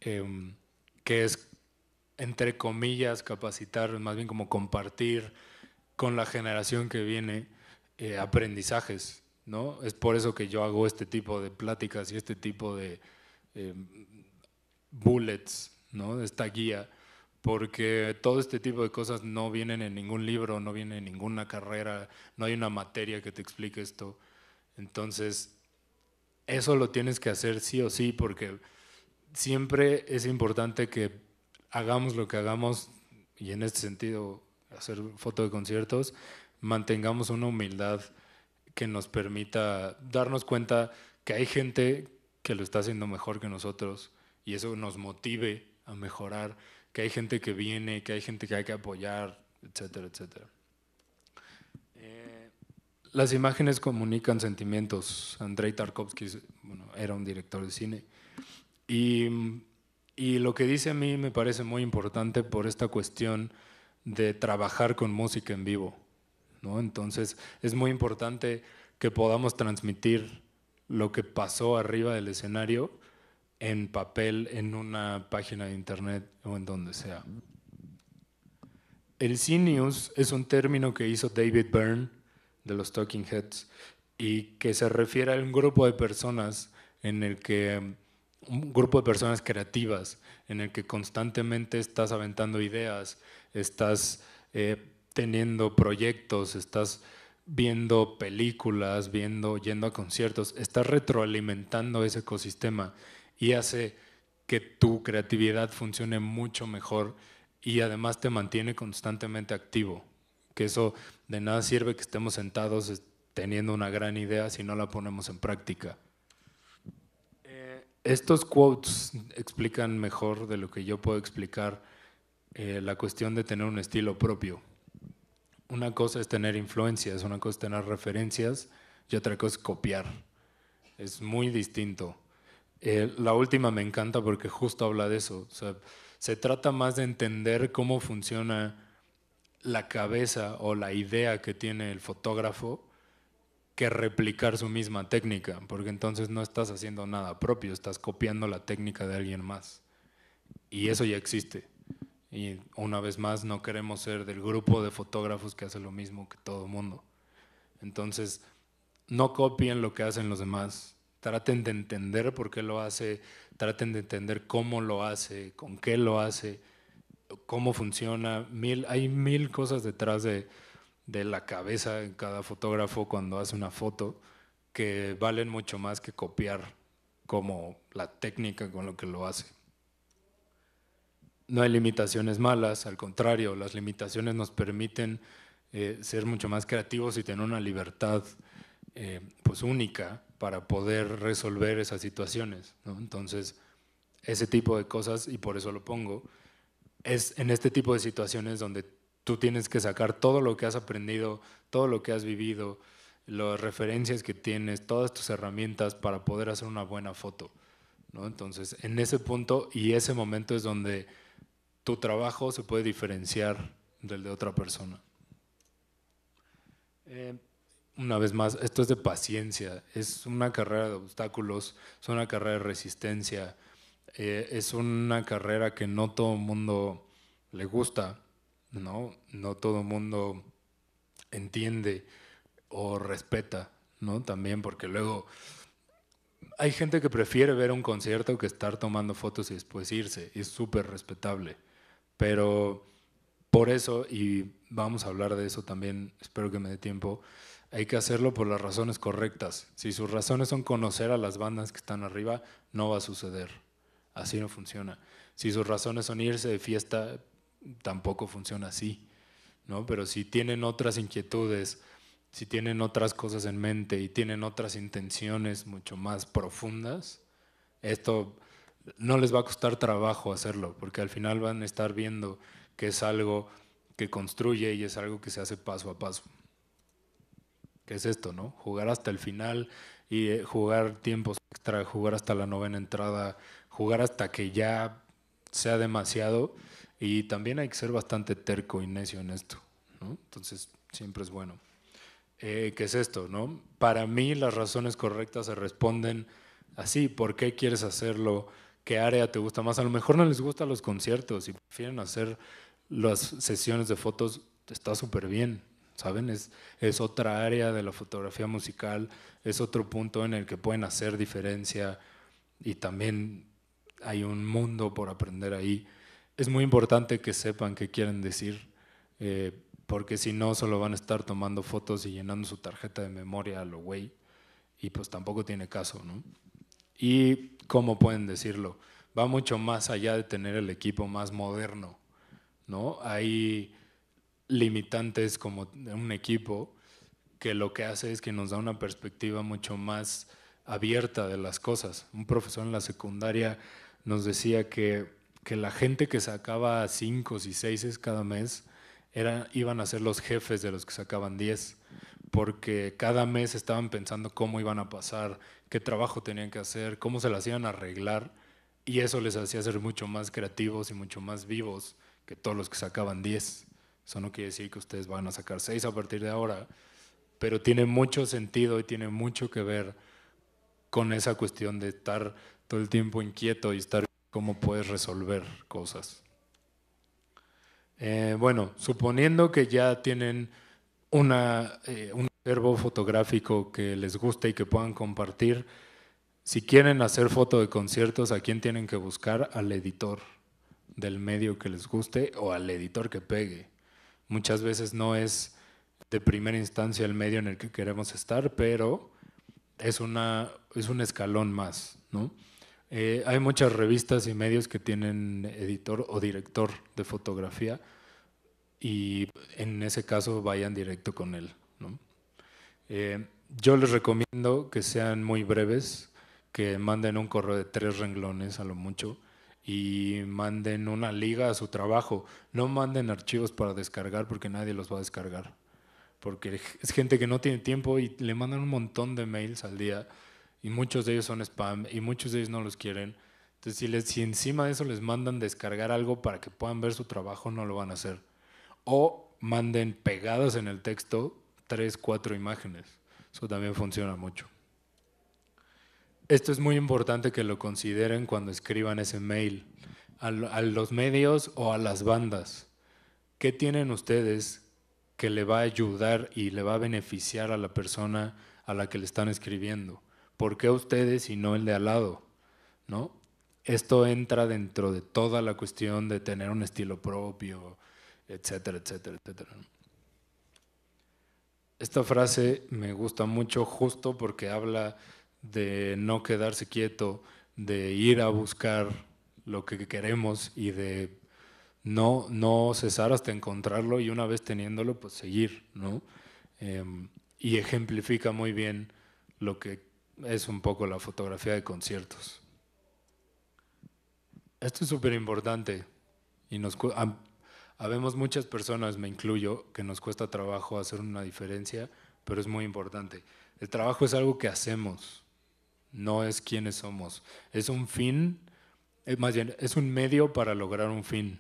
em, que es, entre comillas, capacitar, más bien como compartir con la generación que viene eh, aprendizajes, ¿no? Es por eso que yo hago este tipo de pláticas y este tipo de Em, bullets, ¿no? esta guía, porque todo este tipo de cosas no vienen en ningún libro, no viene en ninguna carrera, no hay una materia que te explique esto. Entonces, eso lo tienes que hacer sí o sí, porque siempre es importante que hagamos lo que hagamos, y en este sentido, hacer foto de conciertos, mantengamos una humildad que nos permita darnos cuenta que hay gente que lo está haciendo mejor que nosotros y eso nos motive a mejorar, que hay gente que viene, que hay gente que hay que apoyar, etcétera, etcétera. Eh, las imágenes comunican sentimientos. Andrei Tarkovsky era un director de cine. Y, lo que dice a mí me parece muy importante por esta cuestión de trabajar con música en vivo. Entonces es muy importante que podamos transmitir lo que pasó arriba del escenario en papel, en una página de internet o en donde sea. El News es un término que hizo David Byrne de los Talking Heads y que se refiere a un grupo de personas en el que un grupo de personas creativas en el que constantemente estás aventando ideas, estás eh, teniendo proyectos, estás viendo películas, viendo, yendo a conciertos, estás retroalimentando ese ecosistema y hace que tu creatividad funcione mucho mejor y además te mantiene constantemente activo. Que eso de nada sirve que estemos sentados teniendo una gran idea si no la ponemos en práctica. Eh, estos quotes explican mejor de lo que yo puedo explicar eh, la cuestión de tener un estilo propio una cosa es tener influencias, una cosa es tener referencias y otra cosa es copiar. Es muy distinto. Eh, la última me encanta porque justo habla de eso. se trata más de entender cómo funciona la cabeza o la idea que tiene el fotógrafo que replicar su misma técnica, porque entonces no estás haciendo nada propio, estás copiando la técnica de alguien más. Y eso ya existe. Y una vez más, no queremos ser del grupo de fotógrafos que hace lo mismo que todo el mundo. Entonces, no copien lo que hacen los demás. Traten de entender por qué lo hace, traten de entender cómo lo hace, con qué lo hace, cómo funciona. Mil, hay mil cosas detrás de, de la cabeza en cada fotógrafo cuando hace una foto que valen mucho más que copiar como la técnica con lo que lo hace no hay limitaciones malas, al contrario, las limitaciones nos permiten eh, ser mucho más creativos y tener una libertad eh, pues única para poder resolver esas situaciones. Entonces, ese tipo de cosas, y por eso lo pongo, es en este tipo de situaciones donde tú tienes que sacar todo lo que has aprendido, todo lo que has vivido, las referencias que tienes, todas tus herramientas para poder hacer una buena foto. Entonces, en ese punto y ese momento es donde tu trabajo se puede diferenciar del de otra persona. Eh, una vez más, esto es de paciencia, es una carrera de obstáculos, es una carrera de resistencia, eh, es una carrera que no todo el mundo le gusta, ¿no? No todo el mundo entiende o respeta, ¿no? También porque luego hay gente que prefiere ver un concierto que estar tomando fotos y después irse, es súper respetable. Pero por eso, y vamos a hablar de eso también, espero que me dé tiempo, hay que hacerlo por las razones correctas. Si sus razones son conocer a las bandas que están arriba, no va a suceder. Así no funciona. Si sus razones son irse de fiesta, tampoco funciona así. ¿no? Pero si tienen otras inquietudes, si tienen otras cosas en mente y tienen otras intenciones mucho más profundas, esto no les va a costar trabajo hacerlo, porque al final van a estar viendo que es algo que construye y es algo que se hace paso a paso. ¿Qué es esto, no? Jugar hasta el final y eh, jugar tiempos extra, jugar hasta la novena entrada, jugar hasta que ya sea demasiado. Y también hay que ser bastante terco y necio en esto, Entonces, siempre es bueno. Eh, ¿Qué es esto, no? Para mí, las razones correctas se responden así. ¿Por qué quieres hacerlo? qué área te gusta más. A lo mejor no les gustan los conciertos y prefieren hacer las sesiones de fotos, está súper bien, ¿saben? Es, es otra área de la fotografía musical, es otro punto en el que pueden hacer diferencia y también hay un mundo por aprender ahí. Es muy importante que sepan qué quieren decir, eh, porque si no, solo van a estar tomando fotos y llenando su tarjeta de memoria a lo güey, y pues tampoco tiene caso, ¿no? Y ¿cómo pueden decirlo? Va mucho más allá de tener el equipo más moderno, ¿no? Hay limitantes como un equipo que lo que hace es que nos da una perspectiva mucho más abierta de las cosas. Un profesor en la secundaria nos decía que, la gente que sacaba cinco y 6 cada mes era, iban a ser los jefes de los que sacaban 10 porque cada mes estaban pensando cómo iban a pasar, qué trabajo tenían que hacer, cómo se las iban a arreglar, y eso les hacía ser mucho más creativos y mucho más vivos que todos los que sacaban 10. Eso no quiere decir que ustedes van a sacar 6 a partir de ahora, pero tiene mucho sentido y tiene mucho que ver con esa cuestión de estar todo el tiempo inquieto y estar cómo puedes resolver cosas. Eh, bueno, suponiendo que ya tienen eh, un acervo fotográfico que les guste y que puedan compartir. Si quieren hacer foto de conciertos, ¿a quién tienen que buscar? Al editor del medio que les guste o al editor que pegue. Muchas veces no es de primera instancia el medio en el que queremos estar, pero es, un escalón más. Eh, hay muchas revistas y medios que tienen editor o director de fotografía y en ese caso vayan directo con él. Eh, yo les recomiendo que sean muy breves, que manden un correo de tres renglones a lo mucho y manden una liga a su trabajo. No manden archivos para descargar porque nadie los va a descargar. Porque es gente que no tiene tiempo y le mandan un montón de mails al día y muchos de ellos son spam y muchos de ellos no los quieren. Entonces, les, si encima de eso les mandan descargar algo para que puedan ver su trabajo, no lo van a hacer o manden pegadas en el texto tres, cuatro imágenes. Eso también funciona mucho. Esto es muy importante que lo consideren cuando escriban ese mail a, los medios o a las bandas. ¿Qué tienen ustedes que le va a ayudar y le va a beneficiar a la persona a la que le están escribiendo? ¿Por qué ustedes y no el de al lado? ¿No? Esto entra dentro de toda la cuestión de tener un estilo propio, etcétera, etcétera, etcétera. Esta frase me gusta mucho justo porque habla de no quedarse quieto, de ir a buscar lo que queremos y de no, no cesar hasta encontrarlo y una vez teniéndolo, pues seguir, em, y ejemplifica muy bien lo que es un poco la fotografía de conciertos. Esto es súper importante y nos, Habemos muchas personas, me incluyo, que nos cuesta trabajo hacer una diferencia, pero es muy importante. El trabajo es algo que hacemos, no es quienes somos. Es un fin, eh, más bien, es un medio para lograr un fin.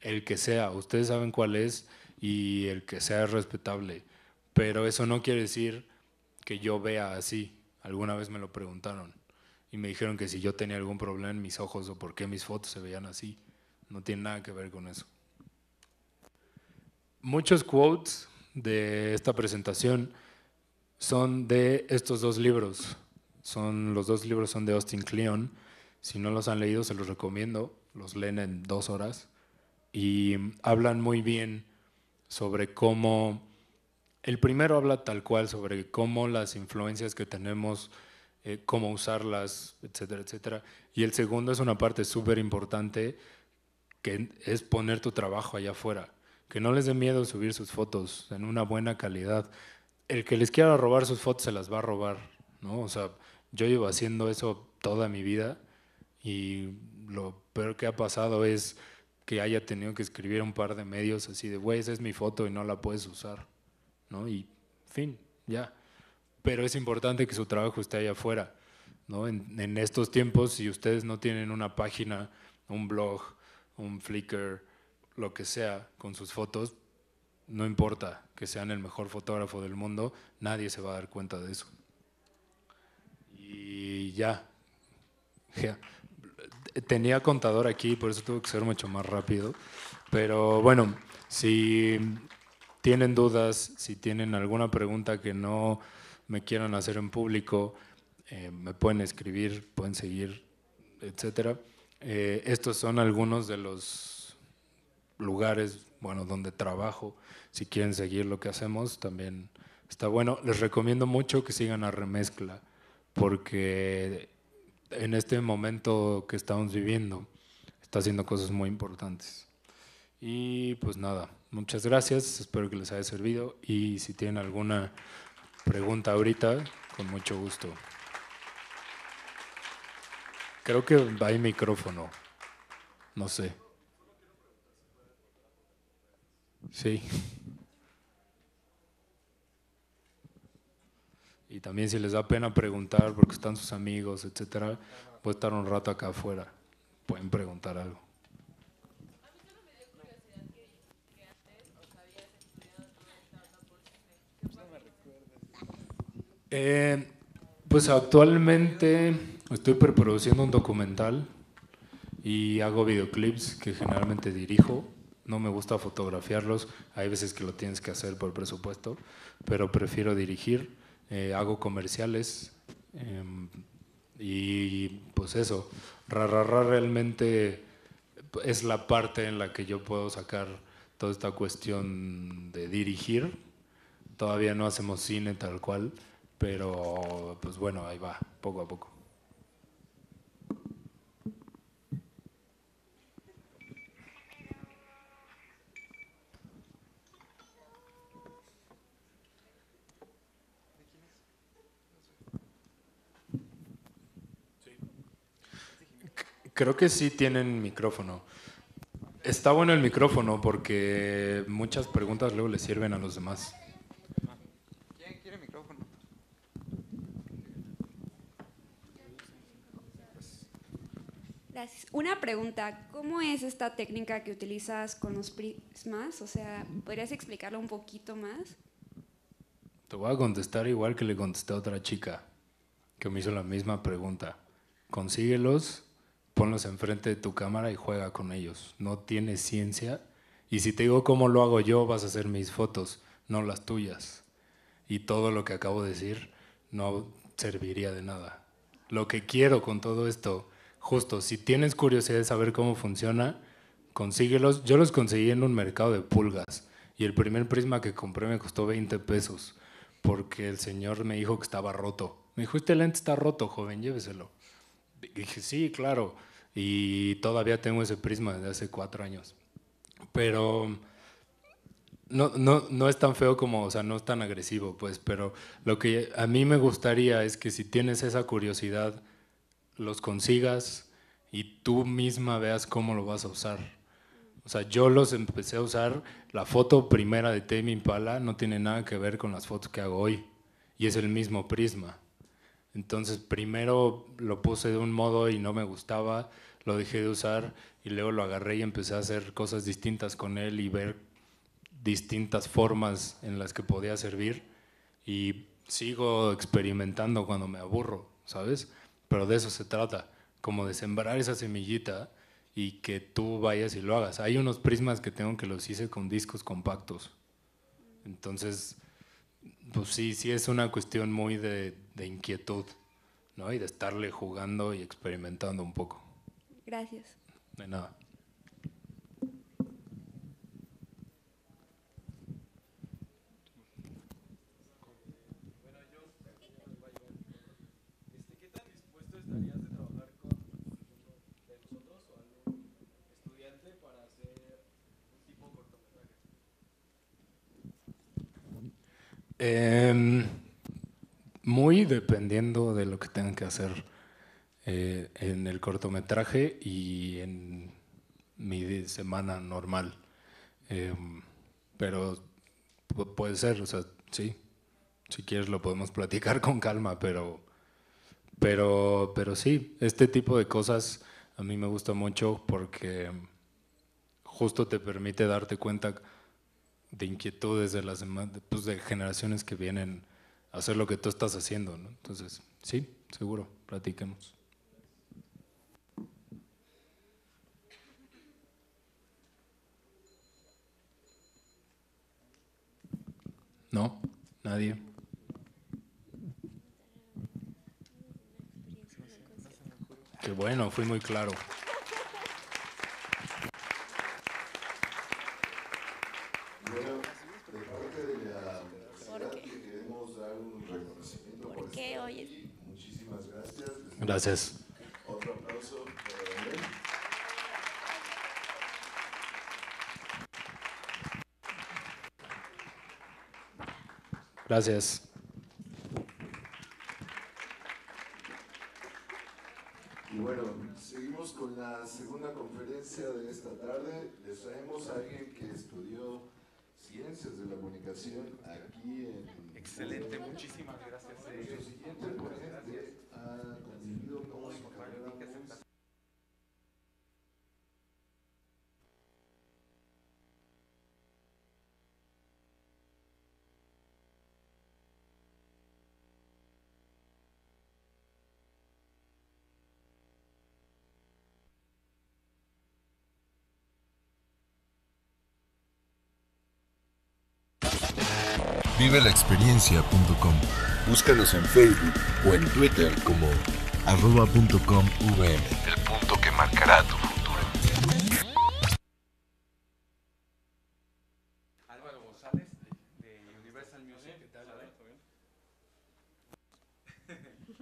El que sea, ustedes saben cuál es y el que sea es respetable. Pero eso no quiere decir que yo vea así. Alguna vez me lo preguntaron y me dijeron que si yo tenía algún problema en mis ojos o por qué mis fotos se veían así no tiene nada que ver con eso. Muchos quotes de esta presentación son de estos dos libros. Son, los dos libros son de Austin Kleon. Si no los han leído, se los recomiendo. Los leen en dos horas. Y hablan muy bien sobre cómo... El primero habla tal cual sobre cómo las influencias que tenemos, eh, cómo usarlas, etcétera, etcétera. Y el segundo es una parte súper importante es poner tu trabajo allá afuera. Que no les dé miedo subir sus fotos en una buena calidad. El que les quiera robar sus fotos se las va a robar, ¿no? O sea, yo llevo haciendo eso toda mi vida y lo peor que ha pasado es que haya tenido que escribir un par de medios así de, güey, esa es mi foto y no la puedes usar, ¿no? Y fin, ya. Pero es importante que su trabajo esté allá afuera, ¿no? en estos tiempos, si ustedes no tienen una página, un blog, un Flickr, lo que sea, con sus fotos, no importa que sean el mejor fotógrafo del mundo, nadie se va a dar cuenta de eso. Y ya. (laughs) Tenía contador aquí, por eso tuve que ser mucho más rápido. Pero bueno, si tienen dudas, si tienen alguna pregunta que no me quieran hacer en público, eh, me pueden escribir, pueden seguir, etcétera. Eh, estos son algunos de los lugares, bueno, donde trabajo. Si quieren seguir lo que hacemos, también está bueno. Les recomiendo mucho que sigan a Remezcla, porque en este momento que estamos viviendo, está haciendo cosas muy importantes. Y pues nada, muchas gracias, espero que les haya servido y si tienen alguna pregunta ahorita, con mucho gusto. Creo que va hay micrófono. No sé. Sí. Y también si les da pena preguntar porque están sus amigos, etcétera, voy estar un rato acá afuera. Pueden preguntar algo. Eh, pues actualmente Estoy preproduciendo un documental y hago videoclips que generalmente dirijo. No me gusta fotografiarlos, hay veces que lo tienes que hacer por presupuesto, pero prefiero dirigir. Eh, hago comerciales em, y pues eso. Rararar ra, ra, realmente es la parte en la que yo puedo sacar toda esta cuestión de dirigir. Todavía no hacemos cine tal cual, pero pues bueno, ahí va, poco a poco. Creo que sí tienen micrófono. Está bueno el micrófono porque muchas preguntas luego le sirven a los demás. ¿Quién quiere micrófono? Gracias. Una pregunta, ¿cómo es esta técnica que utilizas con los prismas? O sea, ¿podrías explicarlo un poquito más? Te voy a contestar igual que le contesté a otra chica que me hizo la misma pregunta. Consíguelos ponlos enfrente de tu cámara y juega con ellos. No tienes ciencia. Y si te digo cómo lo hago yo, vas a hacer mis fotos, no las tuyas. Y todo lo que acabo de decir no serviría de nada. Lo que quiero con todo esto, justo, si tienes curiosidad de saber cómo funciona, consíguelos. Yo los conseguí en un mercado de pulgas y el primer prisma que compré me costó 20 pesos porque el señor me dijo que estaba roto. Me dijo, este lente está roto, joven, lléveselo dije, sí, claro, y todavía tengo ese prisma desde hace cuatro años. Pero no, no es tan feo como, o sea, no es tan agresivo, pues, pero lo que a mí me gustaría es que si tienes esa curiosidad, los consigas y tú misma veas cómo lo vas a usar. O sea, yo los empecé a usar, la foto primera de Tame Impala no tiene nada que ver con las fotos que hago hoy, y es el mismo prisma. Entonces primero lo puse de un modo y no me gustaba, lo dejé de usar y luego lo agarré y empecé a hacer cosas distintas con él y ver distintas formas en las que podía servir y sigo experimentando cuando me aburro, ¿sabes? Pero de eso se trata, como de sembrar esa semillita y que tú vayas y lo hagas. Hay unos prismas que tengo que los hice con discos compactos. Entonces, pues sí, sí es una cuestión muy de de inquietud, ¿no? Y de estarle jugando y experimentando un poco. Gracias. No hay nada. Bueno, em, yo. ¿Qué tan dispuesto estarías de trabajar con alguno de nosotros o algún estudiante para hacer un tipo de cortometraje? Eh muy dependiendo de lo que tengan que hacer eh, en el cortometraje y en mi semana normal. Em, pero puede ser, o sea, sí, si quieres lo podemos platicar (laughs) con calma, pero, pero, pero sí, este tipo de cosas a mí me gusta mucho porque justo te permite darte cuenta de inquietudes de las pues, de generaciones que vienen hacer lo que tú estás haciendo. ¿no? Entonces, sí, seguro, platiquemos. ¿No? ¿Nadie? Qué bueno, fui muy claro. Gracias. Otro aplauso Gracias. Y bueno, seguimos con la segunda conferencia de esta tarde. Les traemos a alguien que estudió ciencias de la comunicación aquí en Excelente, muchísimas gracias. Eh. Vive Búscanos en Facebook o en Twitter como arroba.com.vm. El punto que marcará tu futuro. Álvaro González de Universal Music. ¿Qué tal? (laughs)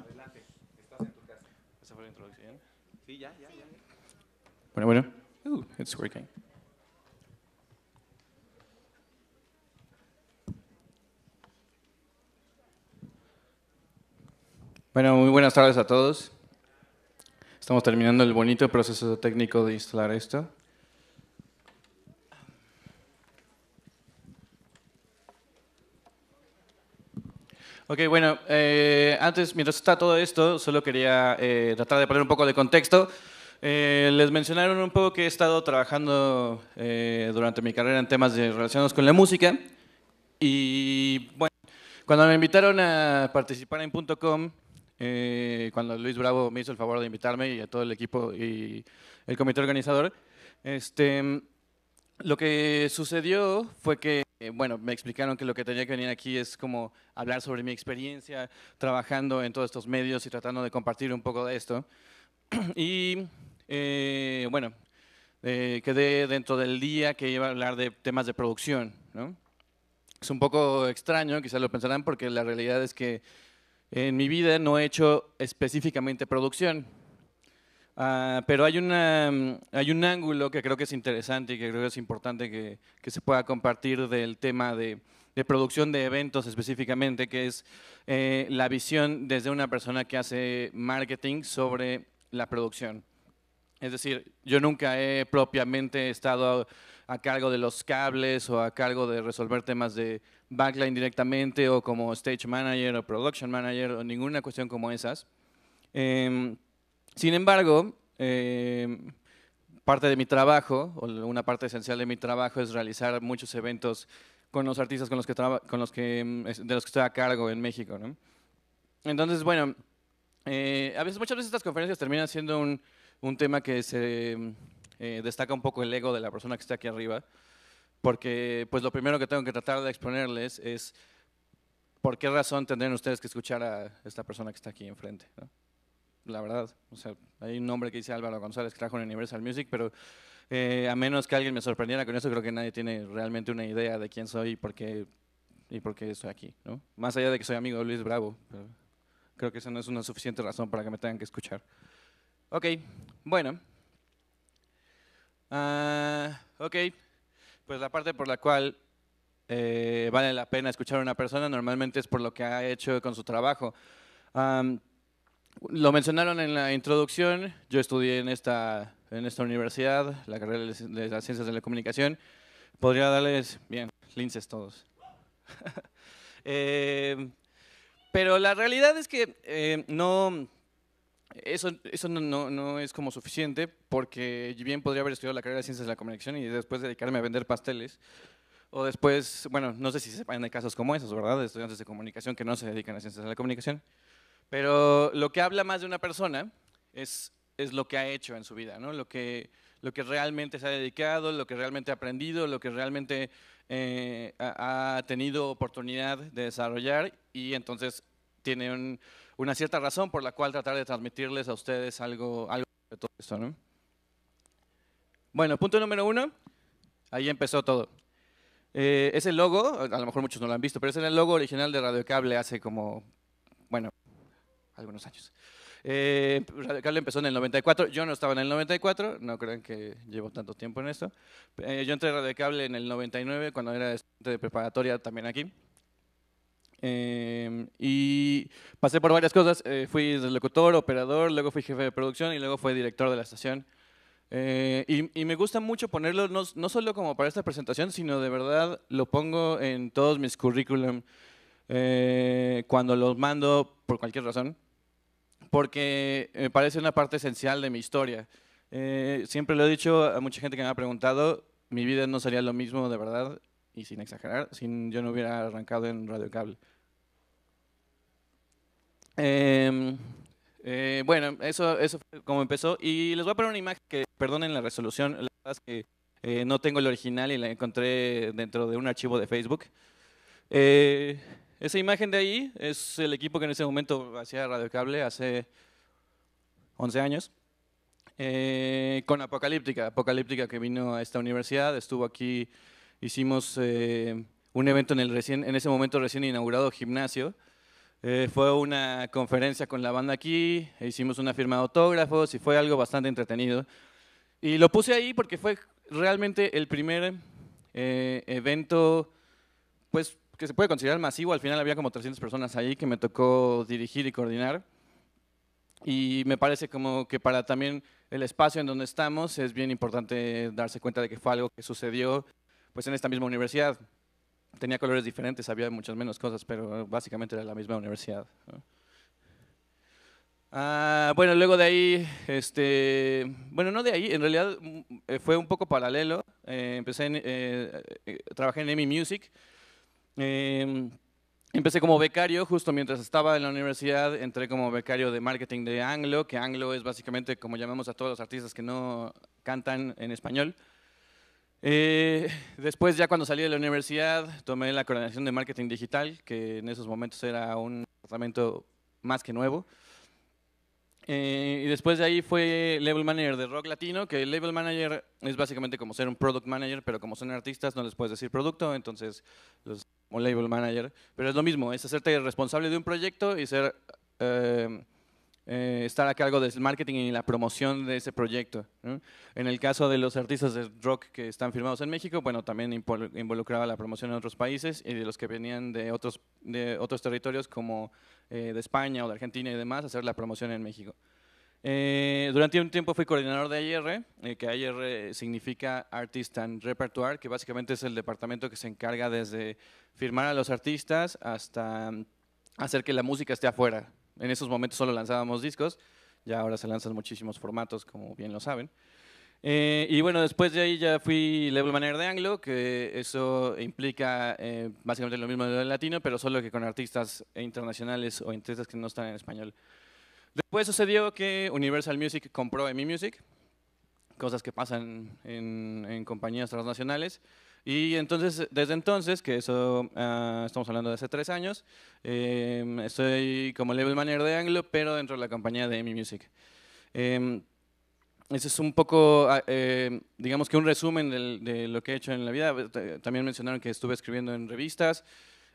Adelante, estás en tu casa. ¿Esa fue la introducción? Sí, ya, ya, ya. Bueno, bueno. Uh, it's working. Bueno, muy buenas tardes a todos. Estamos terminando el bonito proceso técnico de instalar esto. Ok, bueno, eh, antes, mientras está todo esto, solo quería eh, tratar de poner un poco de contexto. Eh, les mencionaron un poco que he estado trabajando durante mi carrera en temas de, relacionados con la música. Y bueno, cuando me invitaron a participar en .com, eh, cuando Luis Bravo me hizo el favor de invitarme y a todo el equipo y el comité organizador. Este, lo que sucedió fue que, eh, bueno, me explicaron que lo que tenía que venir aquí es como hablar sobre mi experiencia trabajando en todos estos medios y tratando de compartir un poco de esto. (clears throat) Y, eh, bueno, quedé dentro del día que iba a hablar de temas de producción, ¿no? Es un poco extraño, quizás lo pensarán, porque la realidad es que en mi vida no he hecho específicamente producción, ah, pero hay, una, mm, hay un ángulo que creo que es interesante y que creo que es importante que, se pueda compartir del tema de, de, producción de eventos específicamente, que es eh, la visión desde una persona que hace marketing sobre la producción. Es decir, yo nunca he propiamente estado a cargo de los cables o a cargo de resolver temas de backline directamente o como stage manager o production manager o ninguna cuestión como esas. Em, sin embargo, em, parte de mi trabajo, o una parte esencial de mi trabajo es realizar muchos eventos con los artistas con los que con los que, em, de los que estoy a cargo en México. Entonces, bueno, eh, a veces, muchas veces estas conferencias terminan siendo un, un tema que se eh, destaca un poco el ego de la persona que está aquí arriba, porque pues lo primero que tengo que tratar de exponerles es por qué razón tendrían ustedes que escuchar a esta persona que está aquí enfrente. La verdad, o sea, hay un nombre que dice Álvaro González que trajo en Universal Music, pero eh, a menos que alguien me sorprendiera con eso, creo que nadie tiene realmente una idea de quién soy y por qué, y por qué estoy aquí. ¿no? Más allá de que soy amigo de Luis Bravo, creo que esa no es una suficiente razón para que me tengan que escuchar. Ok, bueno. Ah, ok, pues la parte por la cual eh, vale la pena escuchar a una persona normalmente es por lo que ha hecho con su trabajo. lo mencionaron en la introducción, yo estudié en esta, en esta universidad, la carrera de las ciencias de la comunicación. Podría darles, bien, linces todos. (laughs) Eh, pero la realidad es que eh, no, eso, eso no, es como suficiente porque bien podría haber estudiado la carrera de Ciencias de la Comunicación y después dedicarme a vender pasteles. O después, bueno, no sé si sepan de casos como esos, ¿verdad? De estudiantes de comunicación que no se dedican a Ciencias de la Comunicación. Pero lo que habla más de una persona es, es lo que ha hecho en su vida, ¿no? Lo que, lo que realmente se ha dedicado, lo que realmente ha aprendido, lo que realmente eh, ha tenido oportunidad de desarrollar y entonces tiene un una cierta razón por la cual tratar de transmitirles a ustedes algo, algo de todo esto. Bueno, punto número uno, ahí empezó todo. Eh, Ese logo, a lo mejor muchos no lo han visto, pero es el logo original de Radio Cable hace como, bueno, algunos años. Eh, Radio Cable empezó en el 94, yo no estaba en el 94, no crean que llevo tanto tiempo en esto. Eh, yo entré a Radio Cable en el 99 cuando era estudiante de preparatoria también aquí. Em, y pasé por varias cosas. Eh, fui locutor, operador, luego fui jefe de producción y luego fui director de la estación. Eh, y, me gusta mucho ponerlo, no, no, solo como para esta presentación, sino de verdad lo pongo en todos mis currículum eh, cuando los mando por cualquier razón, porque me parece una parte esencial de mi historia. siempre lo he dicho a mucha gente que me ha preguntado, mi vida no sería lo mismo de verdad y sin exagerar, sin, yo no hubiera arrancado en Radio Cable. Em, eh, bueno, eso, eso fue como empezó. Y les voy a poner una imagen que, perdonen la resolución, la verdad es que eh, no tengo el original y la encontré dentro de un archivo de Facebook. Eh, esa imagen de ahí es el equipo que en ese momento hacía Radio Cable hace 11 años. con Apocalíptica, Apocalíptica que vino a esta universidad, estuvo aquí hicimos eh, un evento en el recién, en ese momento recién inaugurado gimnasio. Eh, fue una conferencia con la banda aquí, e hicimos una firma de autógrafos y fue algo bastante entretenido. Y lo puse ahí porque fue realmente el primer eh, evento, pues que se puede considerar masivo, al final había como 300 personas ahí que me tocó dirigir y coordinar. Y me parece como que para también el espacio en donde estamos es bien importante darse cuenta de que fue algo que sucedió pues en esta misma universidad. Tenía colores diferentes, había muchas menos cosas, pero básicamente era la misma universidad. Ah, bueno, luego de ahí, este, bueno, no de ahí, en realidad mm, eh, fue un poco paralelo. Eh, empecé, eh, trabajé en EMI Music. Em, empecé como becario, justo mientras estaba en la universidad, entré como becario de marketing de Anglo, que Anglo es básicamente como llamamos a todos los artistas que no cantan en español. Eh, después, ya cuando salí de la universidad, tomé la coordinación de marketing digital, que en esos momentos era un departamento más que nuevo. Eh, y después de ahí fue label Manager de Rock Latino, que el label Manager es básicamente como ser un Product Manager, pero como son artistas no les puedes decir producto, entonces los como Label Manager. Pero es lo mismo, es hacerte responsable de un proyecto y ser eh, eh, estar a cargo del marketing y la promoción de ese proyecto. En el caso de los artistas de rock que están firmados en México, bueno, también involucraba la promoción en otros países y de los que venían de otros, de otros territorios como eh, de España o de Argentina y demás, hacer la promoción en México. Eh, durante un tiempo fui coordinador de AR, que AR significa Artist and Repertoire, que básicamente es el departamento que se encarga desde firmar a los artistas hasta hacer que la música esté afuera en esos momentos solo lanzábamos discos, ya ahora se lanzan muchísimos formatos, como bien lo saben. Eh, y bueno, después de ahí ya fui level manager de Anglo, que eso implica eh, básicamente lo mismo del latino, pero solo que con artistas internacionales o artistas que no están en español. Después sucedió que Universal Music compró EMI Music, cosas que pasan en, en compañías transnacionales. Y entonces, desde entonces, que eso ah, estamos hablando de hace tres años, em, estoy como level manager de Anglo, pero dentro de la compañía de EMI Music. Em, ese es un poco, ah, em, digamos que un resumen de lo que he hecho en la vida. También mencionaron que estuve escribiendo en revistas.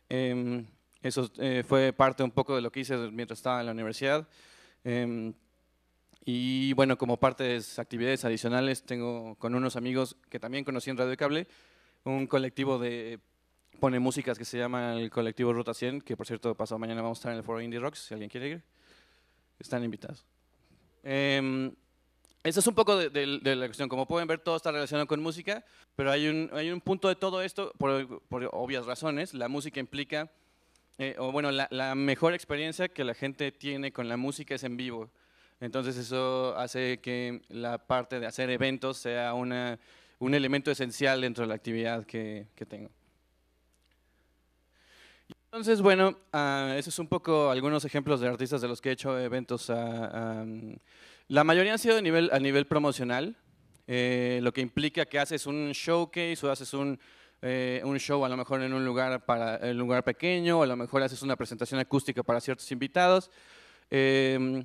eso eh, fue parte un poco de lo que hice mientras estaba en la universidad. y bueno, como parte de actividades adicionales, tengo con unos amigos que también conocí en Radio Cable, un colectivo de pone músicas que se llama el colectivo Ruta 100, que por cierto pasado mañana vamos a estar en el foro Indie Rocks, si alguien quiere ir, están invitados. Em, eso es un poco de, la cuestión. Como pueden ver, todo está relacionado con música, pero hay un, hay un punto de todo esto, por, obvias razones. La música implica, eh, o bueno, la, mejor experiencia que la gente tiene con la música es en vivo. Entonces eso hace que la parte de hacer eventos sea una un elemento esencial dentro de la actividad que, tengo. Entonces, bueno, ah, esos es un poco algunos ejemplos de artistas de los que he hecho eventos. Ah, ah, mm, la mayoría han sido a nivel, a nivel promocional, eh, lo que implica que haces un showcase o haces un, eh, show a lo mejor en un lugar, para, lugar pequeño, o a lo mejor haces una presentación acústica para ciertos invitados. Eh,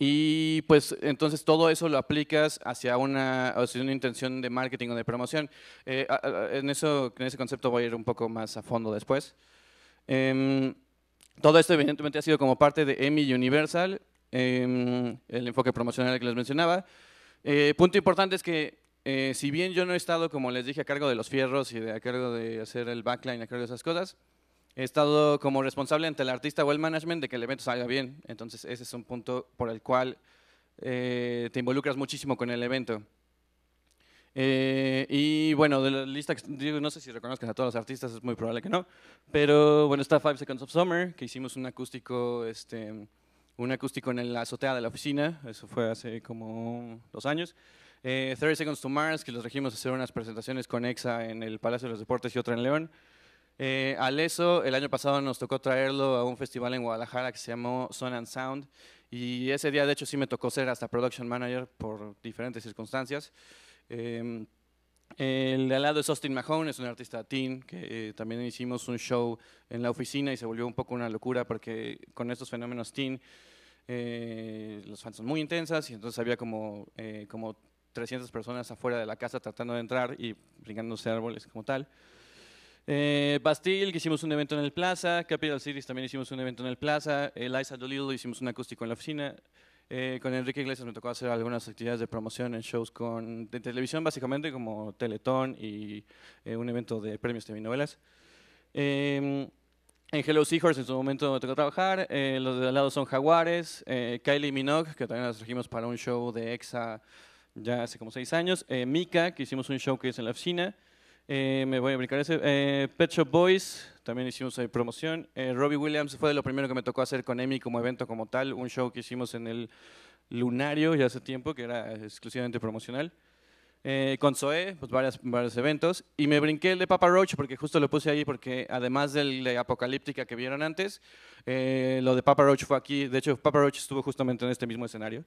y pues entonces todo eso lo aplicas hacia una, hacia una intención de marketing o de promoción. Eh, en, eso, en ese concepto voy a ir un poco más a fondo después. Em, todo esto evidentemente ha sido como parte de EMI Universal, em, el enfoque promocional que les mencionaba. Eh, punto importante es que eh, si bien yo no he estado, como les dije, a cargo de los fierros y de, a cargo de hacer el backline, a cargo de esas cosas, he estado como responsable ante el artista o el management de que el evento salga bien. Entonces, ese es un punto por el cual eh, te involucras muchísimo con el evento. Eh, y bueno, de la lista, digo, no sé si reconozcan a todos los artistas, es muy probable que no, pero bueno, está Five Seconds of Summer, que hicimos un acústico, este, un acústico en la azotea de la oficina, eso fue hace como dos años. Eh, 30 Seconds to Mars, que los regimos a hacer unas presentaciones con EXA en el Palacio de los Deportes y otra en León. Eh, al ESO, el año pasado nos tocó traerlo a un festival en Guadalajara que se llamó Son and Sound. Y ese día, de hecho, sí me tocó ser hasta production manager por diferentes circunstancias. Em, el de al lado es Austin Mahone, es un artista teen que eh, también hicimos un show en la oficina y se volvió un poco una locura porque con estos fenómenos teen eh, los fans son muy intensas y entonces había como, como 300 personas afuera de la casa tratando de entrar y brincándose árboles como tal. Eh, Bastille, que hicimos un evento en el Plaza, Capital Cities también hicimos un evento en el Plaza, Eliza Dolittle hicimos un acústico en la oficina, eh, con Enrique Iglesias me tocó hacer algunas actividades de promoción en shows de televisión básicamente, como Teletón y eh, un evento de premios de novelas. Em, en Hello Seahorse en su momento me tocó trabajar, eh, los de al lado son Jaguares, Kylie Minogue, que también las trajimos para un show de EXA ya hace como seis años, Mika, que hicimos un show que es en la oficina, eh, me voy a brincar ese. Eh, Pet Shop Boys, también hicimos ahí promoción. Eh, Robbie Williams fue de lo primero que me tocó hacer con Emi como evento como tal, un show que hicimos en el Lunario ya hace tiempo, que era exclusivamente promocional. Eh, con Zoe, pues varias, varios eventos. Y me brinqué el de Papa Roach porque justo lo puse ahí porque además del de Apocalíptica que vieron antes, lo de Papa Roach fue aquí. De hecho, Papa Roach estuvo justamente en este mismo escenario.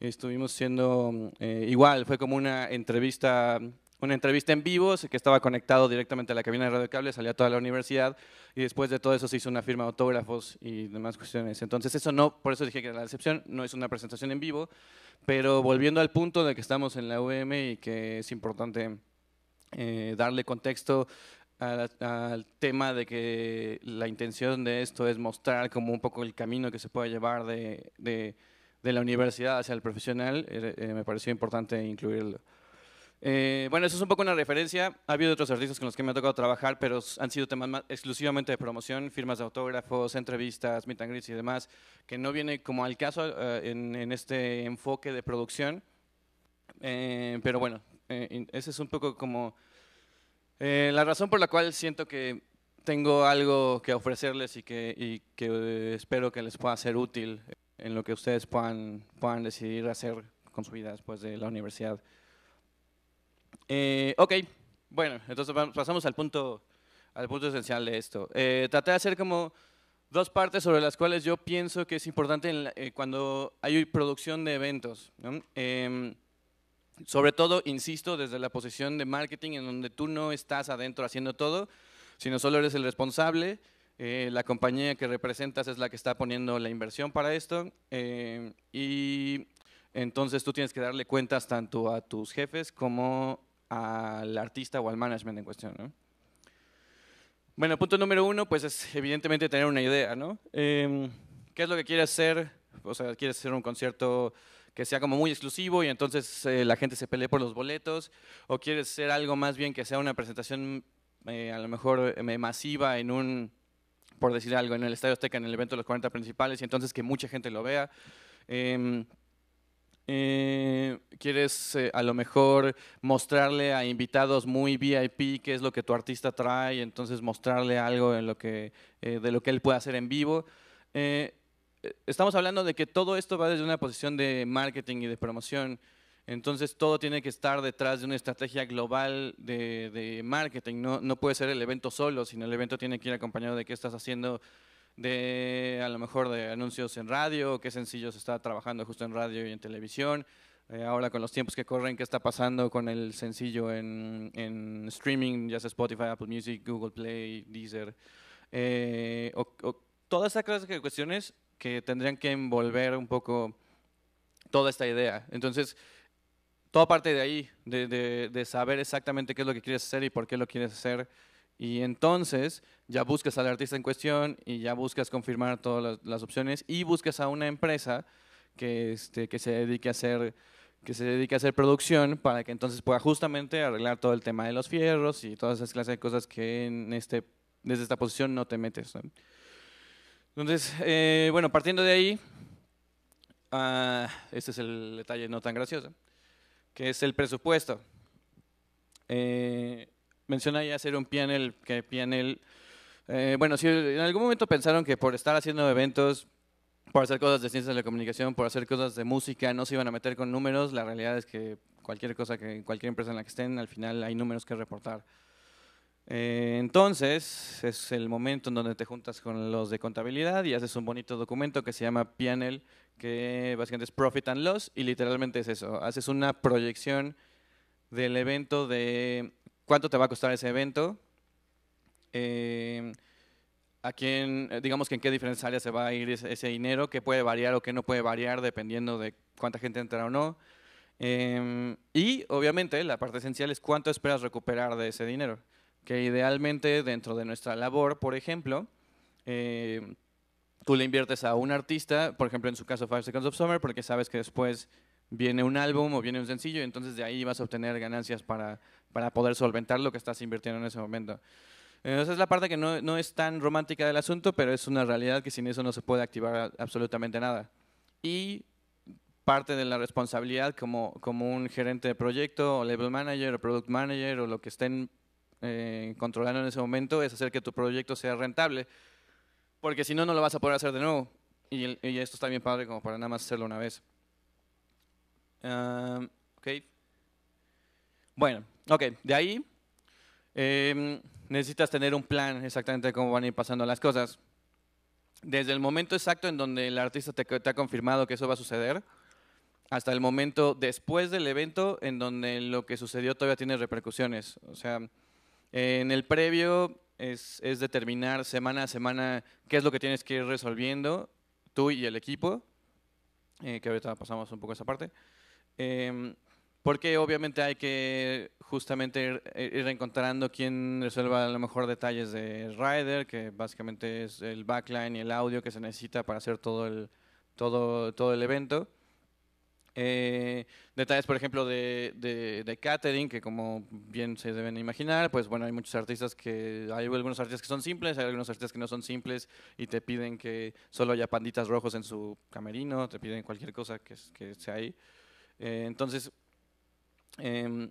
Estuvimos siendo igual, fue como una entrevista una entrevista en vivo que estaba conectado directamente a la cabina de Radio Cable, salía toda la universidad y después de todo eso se hizo una firma de autógrafos y demás cuestiones. Entonces eso no, por eso dije que la recepción, no es una presentación en vivo, pero volviendo al punto de que estamos en la UM y que es importante eh, darle contexto al tema de que la intención de esto es mostrar como un poco el camino que se puede llevar de, la universidad hacia el profesional, eh, eh, me pareció importante incluirlo. Eh, bueno, eso es un poco una referencia. Ha habido otros artistas con los que me ha tocado trabajar, pero han sido temas exclusivamente de promoción, firmas de autógrafos, entrevistas, meet and greets y demás, que no viene como al caso eh, en, este enfoque de producción. Eh, pero bueno, esa ese es un poco como la razón por la cual siento que tengo algo que ofrecerles y que, espero que les pueda ser útil en lo que ustedes puedan, puedan decidir hacer con su vida después de la universidad. Eh, ok, bueno, entonces pasamos al punto, al punto esencial de esto. Eh, traté de hacer como dos partes sobre las cuales yo pienso que es importante eh, cuando hay producción de eventos. Em, sobre todo, insisto, desde la posición de marketing en donde tú no estás adentro haciendo todo, sino solo eres el responsable. la compañía que representas es la que está poniendo la inversión para esto em, y entonces tú tienes que darle cuentas tanto a tus jefes como al artista o al management en cuestión. ¿no? Bueno, punto número uno, pues es evidentemente tener una idea, ¿no? Em, ¿Qué es lo que quieres hacer? O sea, quieres hacer un concierto que sea como muy exclusivo y entonces eh, la gente se pelee por los boletos, o quieres hacer algo más bien que sea una presentación eh, a lo mejor eh, masiva en un, por decir algo, en el Estadio Azteca, en el evento de los 40 principales, y entonces que mucha gente lo vea. Em, eh, quieres eh, a lo mejor mostrarle a invitados muy VIP qué es lo que tu artista trae, entonces mostrarle algo eh, de lo que él puede hacer en vivo. Eh, estamos hablando de que todo esto va desde una posición de marketing y de promoción, entonces todo tiene que estar detrás de una estrategia global de, marketing, no, no puede ser el evento solo, sino el evento tiene que ir acompañado de qué estás haciendo de a lo mejor de anuncios en radio, qué sencillo se está trabajando justo en radio y en televisión. Eh, ahora con los tiempos que corren, qué está pasando con el sencillo en, en streaming, ya sea Spotify, Apple Music, Google Play, Deezer. Eh, o, o, toda esa clase de cuestiones que tendrían que envolver un poco toda esta idea. Entonces, toda parte de ahí, de, de, de saber exactamente qué es lo que quieres hacer y por qué lo quieres hacer. Y entonces ya buscas al artista en cuestión y ya buscas confirmar todas las, opciones y buscas a una empresa que, este, que se dedique a hacer que se dedique a hacer producción para que entonces pueda justamente arreglar todo el tema de los fierros y todas esas clases de cosas que en este, desde esta posición no te metes. Entonces, eh, bueno, partiendo de ahí, ah, este es el detalle no tan gracioso, que es el presupuesto. Eh, menciona ya hacer un panel, que panel... Eh, bueno, si en algún momento pensaron que por estar haciendo eventos, por hacer cosas de ciencias de la comunicación, por hacer cosas de música, no se iban a meter con números, la realidad es que cualquier cosa, que cualquier empresa en la que estén, al final hay números que reportar. Eh, entonces, es el momento en donde te juntas con los de contabilidad y haces un bonito documento que se llama Pianel, que básicamente es Profit and Loss, y literalmente es eso, haces una proyección del evento de cuánto te va a costar ese evento, eh, a quién, eh, digamos que en qué diferentes áreas se va a ir ese, dinero, qué puede variar o qué no puede variar dependiendo de cuánta gente entra o no. Em, y obviamente la parte esencial es cuánto esperas recuperar de ese dinero, que idealmente dentro de nuestra labor, por ejemplo, eh, tú le inviertes a un artista, por ejemplo en su caso Five Seconds of Summer, porque sabes que después viene un álbum o viene un sencillo y entonces de ahí vas a obtener ganancias para, para poder solventar lo que estás invirtiendo en ese momento. Esa es la parte que no, no, es tan romántica del asunto, pero es una realidad que sin eso no se puede activar absolutamente nada. Y parte de la responsabilidad como, como un gerente de proyecto, o level manager, o product manager, o lo que estén eh, controlando en ese momento, es hacer que tu proyecto sea rentable, porque si no, no lo vas a poder hacer de nuevo. y esto está bien padre como para nada más hacerlo una vez. Em, okay. Bueno, ok, de ahí em, necesitas tener un plan exactamente de cómo van a ir pasando las cosas. Desde el momento exacto en donde el artista te, ha confirmado que eso va a suceder, hasta el momento después del evento en donde lo que sucedió todavía tiene repercusiones. O sea, en el previo es, determinar semana a semana qué es lo que tienes que ir resolviendo tú y el equipo, eh, que ahorita pasamos un poco esa parte. Em, porque obviamente hay que justamente ir, eh, reencontrando encontrando quién resuelva a lo mejor detalles de Rider, que básicamente es el backline y el audio que se necesita para hacer todo el, todo, todo el evento. Eh, detalles, por ejemplo, de, de, de, catering, que como bien se deben imaginar, pues bueno, hay muchos artistas que, hay algunos artistas que son simples, hay algunos artistas que no son simples y te piden que solo haya panditas rojos en su camerino, te piden cualquier cosa que, que sea ahí. Eh, entonces, em,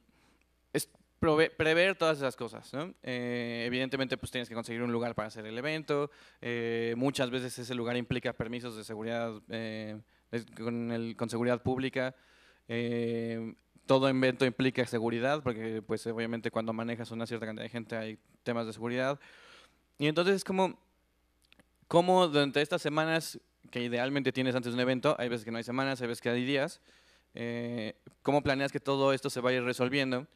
es prever todas esas cosas. ¿no? Eh, evidentemente, pues tienes que conseguir un lugar para hacer el evento. Eh, muchas veces ese lugar implica permisos de seguridad, con, seguridad pública todo evento implica seguridad, porque pues obviamente cuando manejas una cierta cantidad de gente hay temas de seguridad. Y entonces es como, como durante estas semanas que idealmente tienes antes de un evento, hay veces que no hay semanas, hay veces que hay días, eh, cómo planeas que todo esto se vaya resolviendo.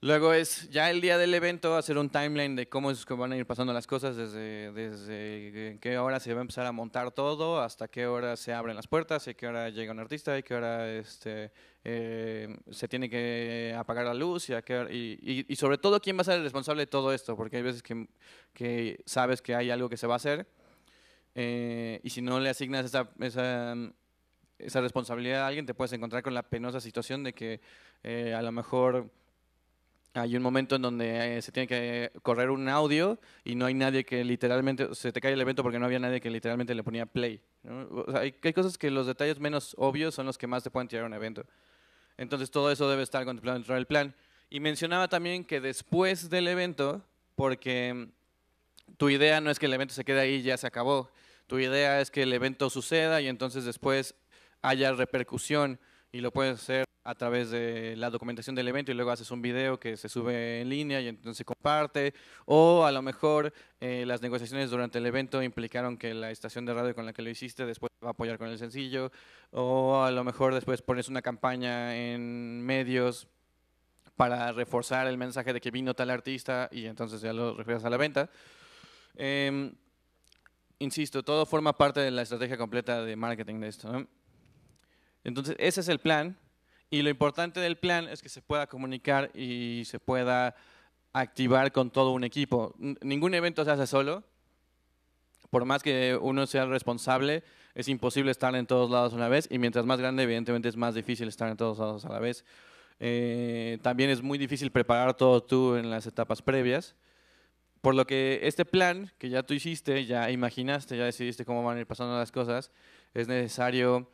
Luego es ya el día del evento hacer un timeline de cómo es que van a ir pasando las cosas, desde, desde qué hora se va a empezar a montar todo, hasta qué hora se abren las puertas, y qué hora llega un artista, y qué hora este, eh, se tiene que apagar la luz, y, sobre todo quién va a ser el responsable de todo esto, porque hay veces que, sabes que hay algo que se va a hacer, eh, y si no le asignas esa esa responsabilidad de alguien, te puedes encontrar con la penosa situación de que eh, a lo mejor hay un momento en donde eh, se tiene que correr un audio y no hay nadie que literalmente, se te cae el evento porque no había nadie que literalmente le ponía play. hay, hay, cosas que los detalles menos obvios son los que más te pueden tirar un evento. Entonces todo eso debe estar contemplado dentro del plan. Y mencionaba también que después del evento, porque tu idea no es que el evento se quede ahí y ya se acabó, tu idea es que el evento suceda y entonces después haya repercusión y lo puedes hacer a través de la documentación del evento y luego haces un video que se sube en línea y entonces se comparte. O a lo mejor eh, las negociaciones durante el evento implicaron que la estación de radio con la que lo hiciste después va a apoyar con el sencillo. O a lo mejor después pones una campaña en medios para reforzar el mensaje de que vino tal artista y entonces ya lo refieres a la venta. Em, insisto, todo forma parte de la estrategia completa de marketing de esto. ¿no? Entonces, ese es el plan. Y lo importante del plan es que se pueda comunicar y se pueda activar con todo un equipo. Ningún evento se hace solo. Por más que uno sea responsable, es imposible estar en todos lados a la vez. Y mientras más grande, evidentemente es más difícil estar en todos lados a la vez. Eh, también es muy difícil preparar todo tú en las etapas previas. Por lo que este plan que ya tú hiciste, ya imaginaste, ya decidiste cómo van a ir pasando las cosas, es necesario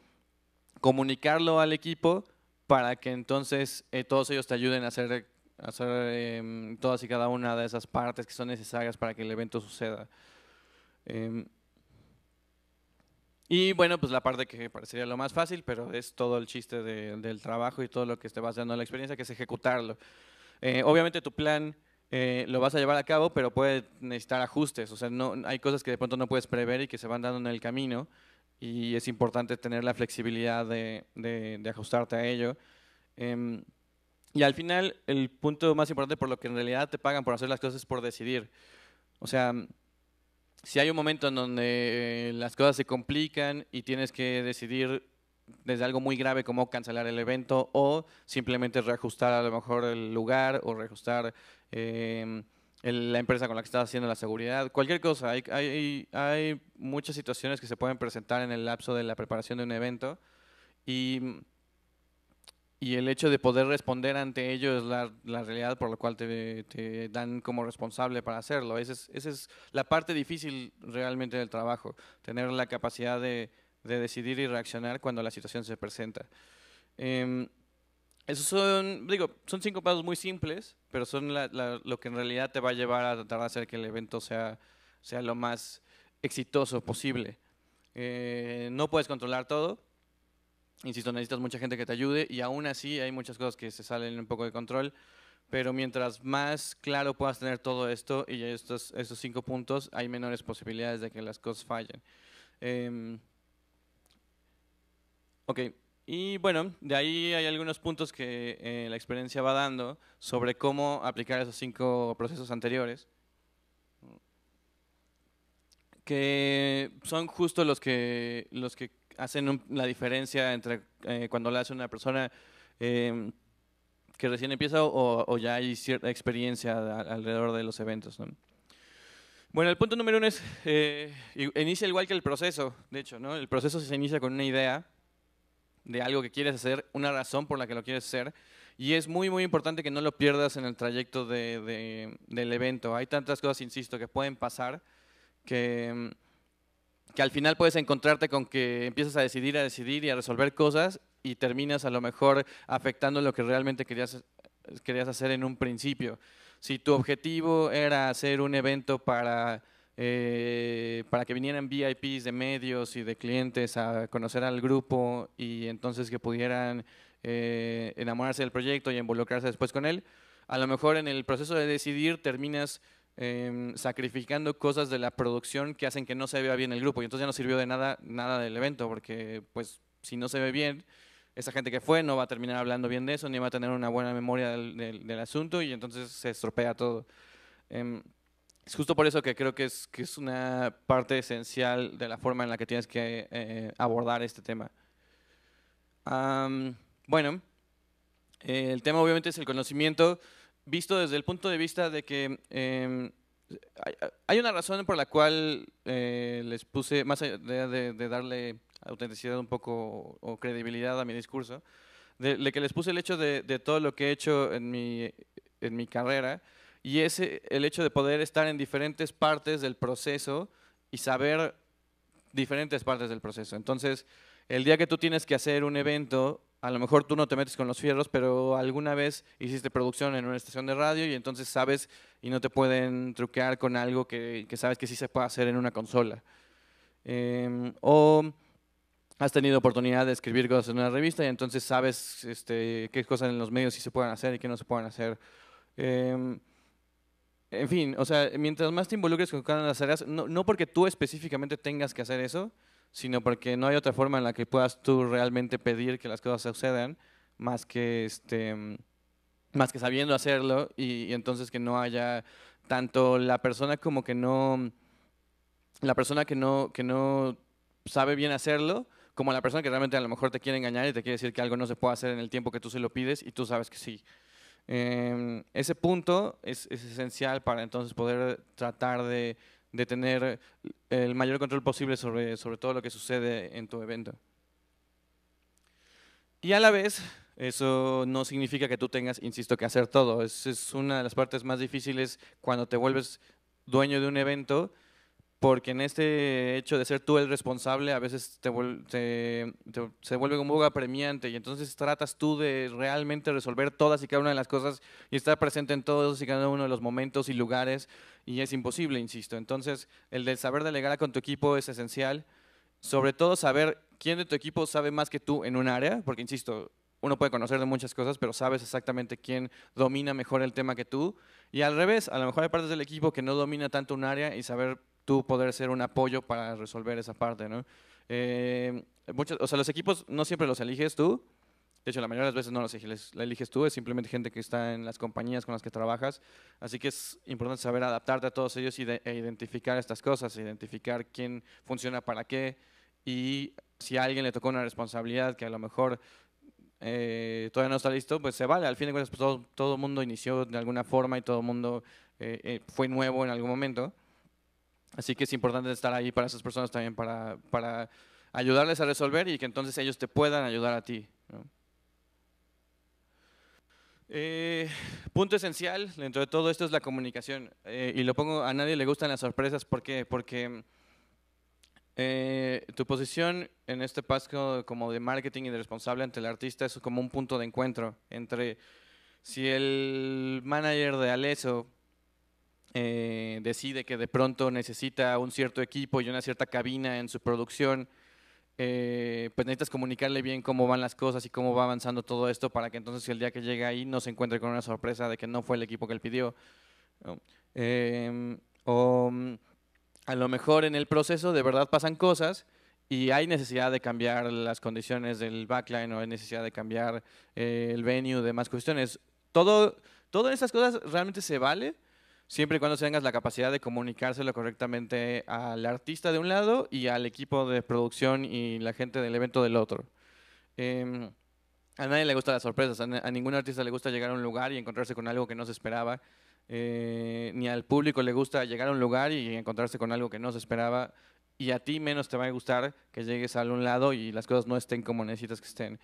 comunicarlo al equipo para que entonces eh, todos ellos te ayuden a hacer, hacer em, todas y cada una de esas partes que son necesarias para que el evento suceda. Em, y bueno, pues la parte que parecería lo más fácil, pero es todo el chiste del trabajo y todo lo que te vas dando en la experiencia, que es ejecutarlo. Eh, obviamente tu plan eh, lo vas a llevar a cabo, pero puede necesitar ajustes. O sea, no, hay cosas que de pronto no puedes prever y que se van dando en el camino y es importante tener la flexibilidad de, de, ajustarte a ello. Em, y al final, el punto más importante por lo que en realidad te pagan por hacer las cosas es por decidir. O sea, si hay un momento en donde las cosas se complican y tienes que decidir desde algo muy grave como cancelar el evento o simplemente reajustar a lo mejor el lugar o reajustar... Em, la empresa con la que estás haciendo la seguridad, cualquier cosa. Hay, muchas situaciones que se pueden presentar en el lapso de la preparación de un evento y el hecho de poder responder ante ello es la, realidad por la cual te, dan como responsable para hacerlo. Esa es, la parte difícil realmente del trabajo, tener la capacidad de, decidir y reaccionar cuando la situación se presenta. Em, esos son, digo, son cinco pasos muy simples pero son lo que en realidad te va a llevar a tratar de hacer que el evento sea, sea lo más exitoso posible. Eh, no puedes controlar todo, insisto, necesitas mucha gente que te ayude y aún así hay muchas cosas que se salen un poco de control, pero mientras más claro puedas tener todo esto y estos, estos cinco puntos, hay menores posibilidades de que las cosas fallen. Eh, ok, y bueno, de ahí hay algunos puntos que eh, la experiencia va dando sobre cómo aplicar esos cinco procesos anteriores, que son justo los que, los que hacen la diferencia entre eh, cuando lo hace una persona em, que recién empieza o, ya hay cierta experiencia alrededor de los eventos. Bueno, el punto número uno es, eh, inicia igual que el proceso, de hecho, ¿no? el proceso se inicia con una idea de algo que quieres hacer, una razón por la que lo quieres hacer. Y es muy, muy importante que no lo pierdas en el trayecto del evento. Hay tantas cosas, insisto, que pueden pasar que, que al final puedes encontrarte con que empiezas a decidir, a decidir y a resolver cosas y terminas a lo mejor afectando lo que realmente querías, querías hacer en un principio. Si tu objetivo era hacer un evento para eh, para que vinieran VIPs de medios y de clientes a conocer al grupo y entonces que pudieran eh, enamorarse del proyecto y involucrarse después con él. A lo mejor en el proceso de decidir terminas em, sacrificando cosas de la producción que hacen que no se vea bien el grupo y entonces ya no sirvió de nada nada del evento porque pues si no se ve bien esa gente que fue no va a terminar hablando bien de eso ni va a tener una buena memoria del, del asunto y entonces se estropea todo. Em, es justo por eso que creo que es, una parte esencial de la forma en la que tienes que eh, abordar este tema. bueno, eh, el tema obviamente es el conocimiento, visto desde el punto de vista de que em, hay, una razón por la cual eh, les puse, más allá de, darle autenticidad un poco o credibilidad a mi discurso, de, que les puse el hecho de, todo lo que he hecho en mi, en mi carrera, y ese, el hecho de poder estar en diferentes partes del proceso y saber diferentes partes del proceso. Entonces, el día que tú tienes que hacer un evento, a lo mejor tú no te metes con los fierros, pero alguna vez hiciste producción en una estación de radio y entonces sabes y no te pueden truquear con algo que, que sabes que sí se puede hacer en una consola. Em, o has tenido oportunidad de escribir cosas en una revista y entonces sabes este, qué cosas en los medios sí se pueden hacer y qué no se pueden hacer. Em, en fin, o sea, mientras más te involucres con cada una de las áreas, no, porque tú específicamente tengas que hacer eso, sino porque no hay otra forma en la que puedas tú realmente pedir que las cosas sucedan más que este más que sabiendo hacerlo y, entonces que no haya tanto la persona como que no la persona que no que no sabe bien hacerlo como la persona que realmente a lo mejor te quiere engañar y te quiere decir que algo no se puede hacer en el tiempo que tú se lo pides y tú sabes que sí Em, ese punto es, esencial para entonces poder tratar de, tener el mayor control posible sobre, todo lo que sucede en tu evento. Y a la vez, eso no significa que tú tengas, insisto, que hacer todo. Es, es una de las partes más difíciles cuando te vuelves dueño de un evento, porque en este hecho de ser tú el responsable a veces te, se vuelve un poco apremiante y entonces tratas tú de realmente resolver todas y cada una de las cosas y estar presente en todos y cada uno de los momentos y lugares y es imposible, insisto. Entonces, el de saber delegar con tu equipo es esencial, sobre todo saber quién de tu equipo sabe más que tú en un área, porque insisto, uno puede conocer de muchas cosas, pero sabes exactamente quién domina mejor el tema que tú. Y al revés, a lo mejor hay partes del equipo que no domina tanto un área y saber tú poder ser un apoyo para resolver esa parte, ¿no? Eh, o sea, los equipos no siempre los eliges tú, de hecho, la mayoría de las veces no los eliges, la eliges tú, es simplemente gente que está en las compañías con las que trabajas. Así que es importante saber adaptarte a todos ellos y e identificar estas cosas, identificar quién funciona para qué y si a alguien le tocó una responsabilidad que a lo mejor eh, todavía no está listo, pues se vale. Al fin y cuentas, pues, todo el mundo inició de alguna forma y todo el mundo eh, fue nuevo en algún momento. Así que es importante estar ahí para esas personas también, para, ayudarles a resolver y que entonces ellos te puedan ayudar a ti. Eh, punto esencial dentro de todo esto es la comunicación. Eh, y lo pongo, a nadie le gustan las sorpresas. ¿Por qué? Porque eh, tu posición en este paso como de marketing y de responsable ante el artista es como un punto de encuentro entre si el manager de Aleso eh, decide que de pronto necesita un cierto equipo y una cierta cabina en su producción, eh, pues necesitas comunicarle bien cómo van las cosas y cómo va avanzando todo esto para que entonces el día que llegue ahí no se encuentre con una sorpresa de que no fue el equipo que él pidió. Em, o a lo mejor en el proceso de verdad pasan cosas y hay necesidad de cambiar las condiciones del backline o hay necesidad de cambiar eh, el venue, demás cuestiones. Todo, todas esas cosas realmente se vale siempre y cuando tengas la capacidad de comunicárselo correctamente al artista de un lado y al equipo de producción y la gente del evento del otro. Em, a nadie le gustan las sorpresas, a, ningún artista le gusta llegar a un lugar y encontrarse con algo que no se esperaba, eh, ni al público le gusta llegar a un lugar y encontrarse con algo que no se esperaba, y a ti menos te va a gustar que llegues a un lado y las cosas no estén como necesitas que estén.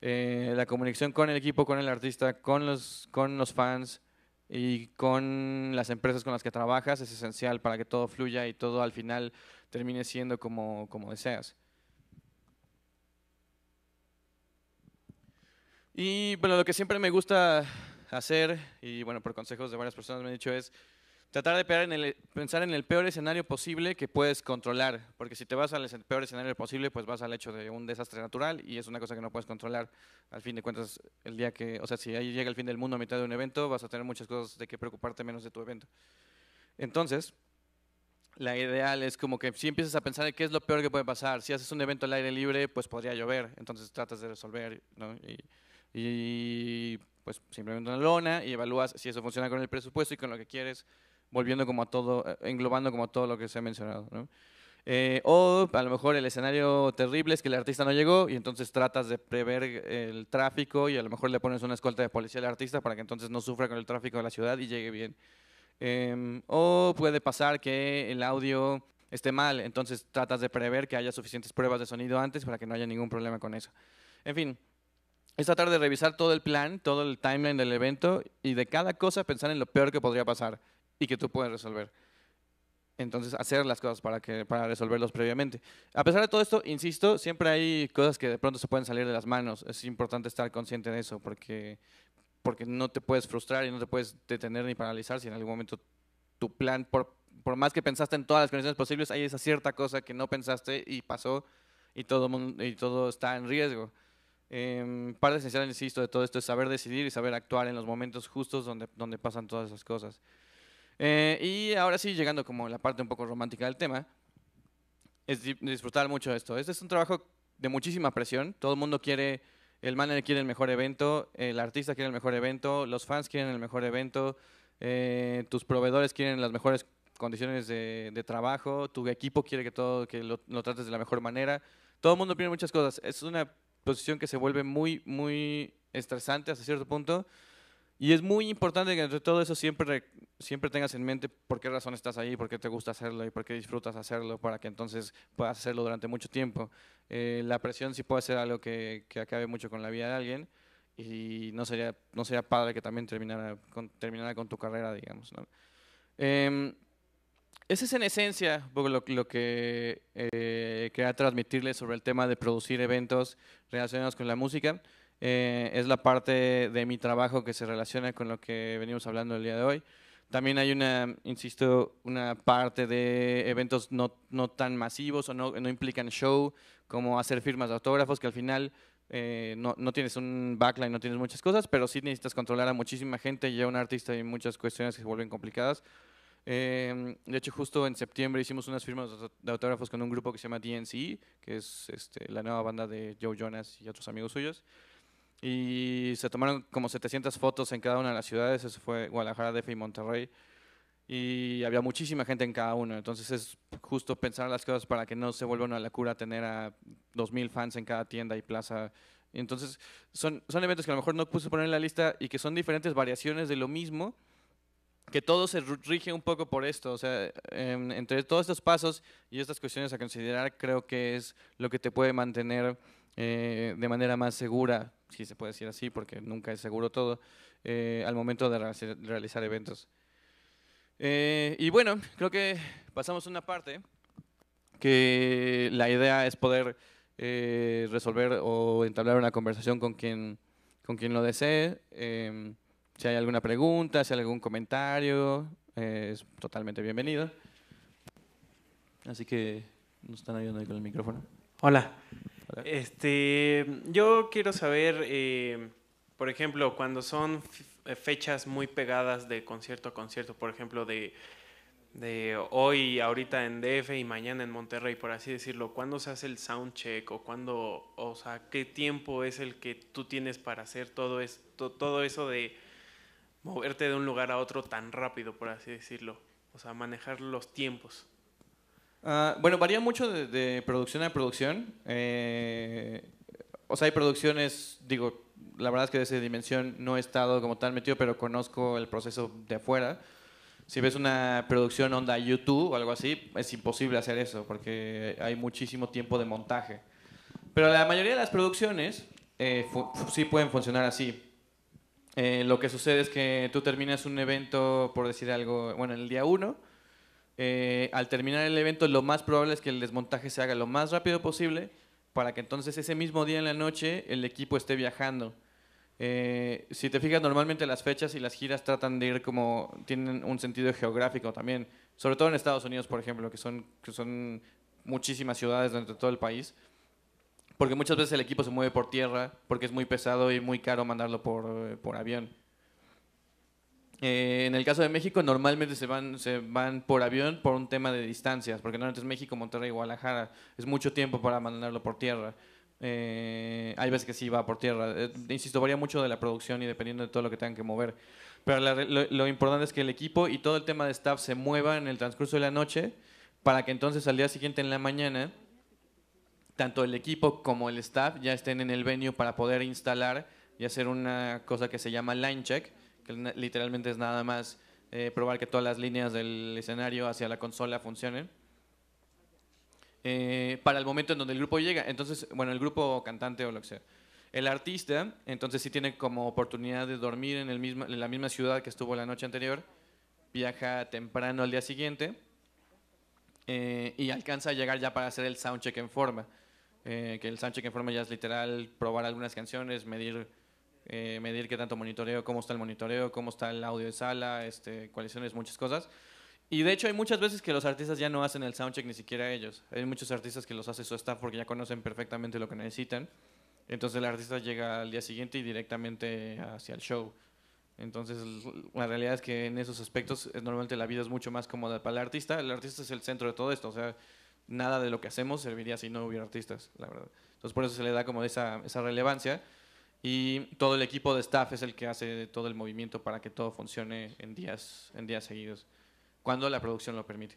Eh, la comunicación con el equipo, con el artista, con los, con los fans, y con las empresas con las que trabajas es esencial para que todo fluya y todo al final termine siendo como, deseas. Y bueno, lo que siempre me gusta hacer, y bueno, por consejos de varias personas me han dicho es, tratar de pensar en, el, pensar en el peor escenario posible que puedes controlar, porque si te vas al peor escenario posible, pues vas al hecho de un desastre natural y es una cosa que no puedes controlar. Al fin de cuentas, el día que, o sea, si ahí llega el fin del mundo a mitad de un evento, vas a tener muchas cosas de que preocuparte menos de tu evento. Entonces, la ideal es como que si empiezas a pensar en qué es lo peor que puede pasar, si haces un evento al aire libre, pues podría llover, entonces tratas de resolver, ¿no? Y, y pues simplemente una lona y evalúas si eso funciona con el presupuesto y con lo que quieres volviendo como a todo, eh, englobando como todo lo que se ha mencionado. ¿no? Eh, o a lo mejor el escenario terrible es que el artista no llegó y entonces tratas de prever el tráfico y a lo mejor le pones una escolta de policía al artista para que entonces no sufra con el tráfico de la ciudad y llegue bien. Em, o puede pasar que el audio esté mal, entonces tratas de prever que haya suficientes pruebas de sonido antes para que no haya ningún problema con eso. En fin, es tratar de revisar todo el plan, todo el timeline del evento y de cada cosa pensar en lo peor que podría pasar y que tú puedes resolver. Entonces, hacer las cosas para, que, para resolverlos previamente. A pesar de todo esto, insisto, siempre hay cosas que de pronto se pueden salir de las manos. Es importante estar consciente de eso porque, porque no te puedes frustrar y no te puedes detener ni paralizar si en algún momento tu plan, por, por más que pensaste en todas las condiciones posibles, hay esa cierta cosa que no pensaste y pasó y todo, y todo está en riesgo. Em, parte esencial, insisto, de todo esto es saber decidir y saber actuar en los momentos justos donde, donde pasan todas esas cosas. Eh, y ahora sí, llegando como la parte un poco romántica del tema, es disfrutar mucho esto. Este es un trabajo de muchísima presión. Todo el mundo quiere, el manager quiere el mejor evento, el artista quiere el mejor evento, los fans quieren el mejor evento, eh, tus proveedores quieren las mejores condiciones de, trabajo, tu equipo quiere que todo que lo, lo, trates de la mejor manera. Todo el mundo pide muchas cosas. Es una posición que se vuelve muy, muy estresante hasta cierto punto y es muy importante que entre todo eso siempre, siempre tengas en mente por qué razón estás ahí, por qué te gusta hacerlo y por qué disfrutas hacerlo, para que entonces puedas hacerlo durante mucho tiempo. Eh, la presión sí puede ser algo que, acabe mucho con la vida de alguien y no sería, no sería padre que también terminara con, terminara con tu carrera, digamos. ¿no? Em, ese es en esencia pues, lo, que eh, quería transmitirles sobre el tema de producir eventos relacionados con la música. Eh, es la parte de mi trabajo que se relaciona con lo que venimos hablando el día de hoy. También hay una, insisto, una parte de eventos no, no tan masivos o no, no, implican show, como hacer firmas de autógrafos, que al final eh, no, no, tienes un backline, no tienes muchas cosas, pero sí necesitas controlar a muchísima gente y a un artista y muchas cuestiones que se vuelven complicadas. Eh, de hecho, justo en septiembre hicimos unas firmas de autógrafos con un grupo que se llama DNC, que es este, la nueva banda de Joe Jonas y otros amigos suyos. Y se tomaron como 700 fotos en cada una de las ciudades, eso fue Guadalajara, DF y Monterrey. Y había muchísima gente en cada uno, entonces es justo pensar las cosas para que no se vuelvan a la cura tener a 2.000 fans en cada tienda y plaza. Entonces son, son eventos que a lo mejor no puse poner en la lista y que son diferentes variaciones de lo mismo, que todo se rige un poco por esto. O sea, entre todos estos pasos y estas cuestiones a considerar, creo que es lo que te puede mantener eh, de manera más segura si se puede decir así, porque nunca es seguro todo, eh, al momento de realizar eventos. Eh, y bueno, creo que pasamos a una parte que la idea es poder eh, resolver o entablar una conversación con quien, con quien lo desee. Em, si hay alguna pregunta, si hay algún comentario, es totalmente bienvenido. Así que nos están ayudando ahí con el micrófono. Hola. Este, yo quiero saber, eh, por ejemplo, cuando son eh, fechas muy pegadas de concierto a concierto, por ejemplo, de, hoy, ahorita en DF y mañana en Monterrey, por así decirlo, ¿cuándo se hace el sound check o cuándo, o sea, qué tiempo es el que tú tienes para hacer todo esto, todo eso de moverte de un lugar a otro tan rápido, por así decirlo? O sea, manejar los tiempos. Ah, bueno, varía mucho de, producción a producción. Eh, o sea, hay producciones, digo, la verdad es que de esa dimensión no he estado como tal metido, pero conozco el proceso de afuera. Si ves una producción onda YouTube o algo así, es imposible hacer eso porque hay muchísimo tiempo de montaje. Pero la mayoría de las producciones eh, sí pueden funcionar así. Eh, lo que sucede es que tú terminas un evento, por decir algo, bueno, el día 1 eh, al terminar el evento lo más probable es que el desmontaje se haga lo más rápido posible para que entonces ese mismo día en la noche el equipo esté viajando. Eh, si te fijas, normalmente las fechas y las giras tratan de ir como, tienen un sentido geográfico también, sobre todo en Estados Unidos, por ejemplo, que son, son muchísimas ciudades dentro de todo el país, porque muchas veces el equipo se mueve por tierra, porque es muy pesado y muy caro mandarlo por eh, avión. Eh, en el caso de México, normalmente se van, se van por avión por un tema de distancias, porque no es México, Monterrey, Guadalajara. Es mucho tiempo para mandarlo por tierra. Eh, hay veces que sí va por tierra. Eh, insisto, varía mucho de la producción y dependiendo de todo lo que tengan que mover. Pero lo, lo, importante es que el equipo y todo el tema de staff se mueva en el transcurso de la noche para que entonces al día siguiente en la mañana, tanto el equipo como el staff ya estén en el venue para poder instalar y hacer una cosa que se llama line check, que literalmente es nada más eh, probar que todas las líneas del escenario hacia la consola funcionen. Eh, para el momento en donde el grupo llega, entonces, bueno, el grupo cantante o lo que sea. El artista, entonces sí tiene como oportunidad de dormir en, el la misma ciudad que estuvo la noche anterior, viaja temprano al día siguiente eh, y alcanza a llegar ya para hacer el soundcheck en forma. que el soundcheck en forma ya es literal probar algunas canciones, medir eh, medir qué tanto monitoreo, cómo está el monitoreo, cómo está el audio de sala, este, cuáles son muchas cosas. Y de hecho hay muchas veces que los artistas ya no hacen el soundcheck ni siquiera ellos. Hay muchos artistas que los hace su staff porque ya conocen perfectamente lo que necesitan. Entonces el artista llega al día siguiente y directamente hacia el show. Entonces la realidad es que en esos aspectos eh, normalmente la vida es mucho más cómoda para el artista. El artista es el centro de todo esto. O sea, nada de lo que hacemos serviría si no hubiera artistas, la verdad. Entonces por eso se le da como esa relevancia y todo el equipo de staff es el que hace todo el movimiento para que todo funcione en días, en días seguidos, cuando la producción lo permite.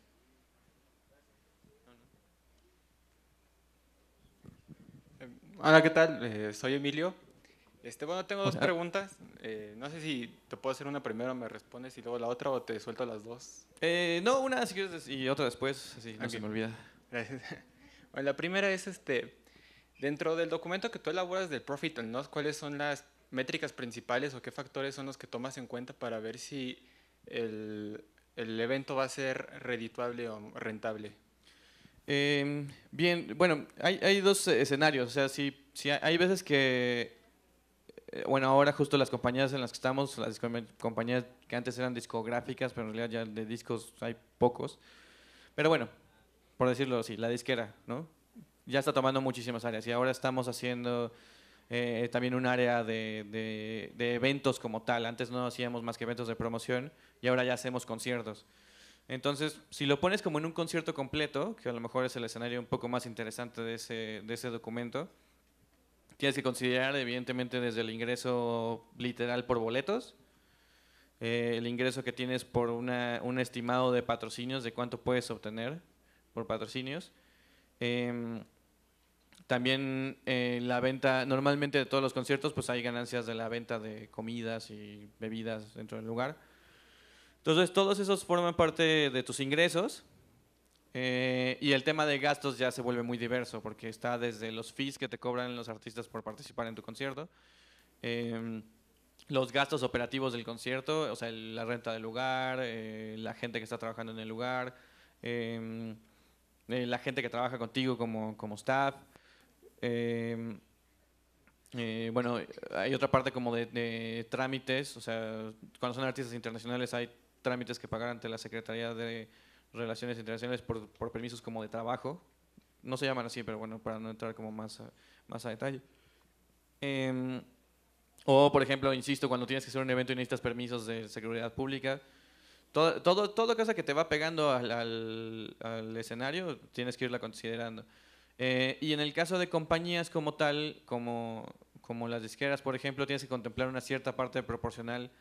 Eh, hola, ¿qué tal? Eh, soy Emilio. Este, bueno, tengo dos preguntas. Eh, no sé si te puedo hacer una primero, me respondes y luego la otra o te suelto las dos. no, una si quieres y otra después, así no se me olvida. Gracias. (laughs) Bueno, la primera es, este, Dentro del documento que tú elaboras del Profit and ¿cuáles son las métricas principales o qué factores son los que tomas en cuenta para ver si el, evento va a ser redituable o rentable? Em, bien, bueno, hay, dos eh, escenarios. O sea, si, si hay veces que, eh, bueno, ahora justo las compañías en las que estamos, las compañías que antes eran discográficas, pero en realidad ya de discos hay pocos. Pero bueno, por decirlo así, la disquera, ¿no? ya está tomando muchísimas áreas y ahora estamos haciendo eh, también un área de, eventos como tal. Antes no hacíamos más que eventos de promoción y ahora ya hacemos conciertos. Entonces, si lo pones como en un concierto completo, que a lo mejor es el escenario un poco más interesante de ese, documento, tienes que considerar evidentemente desde el ingreso literal por boletos, eh, el ingreso que tienes por un estimado de patrocinios, de cuánto puedes obtener por patrocinios. Em, también eh, la venta, normalmente de todos los conciertos, pues hay ganancias de la venta de comidas y bebidas dentro del lugar. Entonces, todos esos forman parte de tus ingresos. Eh, y el tema de gastos ya se vuelve muy diverso, porque está desde los fees que te cobran los artistas por participar en tu concierto, eh, los gastos operativos del concierto, o sea, la renta del lugar, la gente que está trabajando en el lugar, la gente que trabaja contigo como, como staff, Em, eh, bueno, hay otra parte como de, trámites, o sea, cuando son artistas internacionales hay trámites que pagar ante la Secretaría de Relaciones Internacionales por, permisos como de trabajo. No se llaman así, pero bueno, para no entrar como más a, más a detalle. Em, o, por ejemplo, insisto, cuando tienes que hacer un evento y necesitas permisos de seguridad pública, todo, todo, todo cosa que te va pegando al, al escenario, tienes que irla considerando. Eh, y en el caso de compañías como tal, como, como las disqueras, por ejemplo, tienes que contemplar una cierta parte proporcional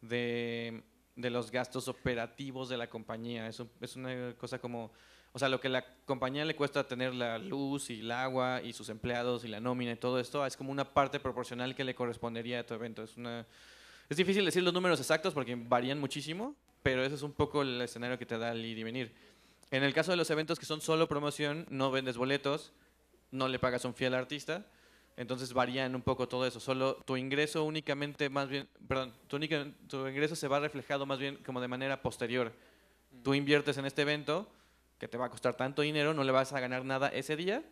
de, los gastos operativos de la compañía. Es, es una cosa como, o sea, lo que la compañía le cuesta tener la luz y el agua y sus empleados y la nómina y todo esto, es como una parte proporcional que le correspondería a tu evento. Es, una, es difícil decir los números exactos porque varían muchísimo, pero ese es un poco el escenario que te da el ir y venir. En el caso de los eventos que son solo promoción, no vendes boletos, no le pagas un fiel artista, entonces varían un poco todo eso. Solo tu ingreso únicamente, más bien, perdón, tu, tu ingreso se va reflejado más bien como de manera posterior. Tú inviertes en este evento, que te va a costar tanto dinero, no le vas a ganar nada ese día,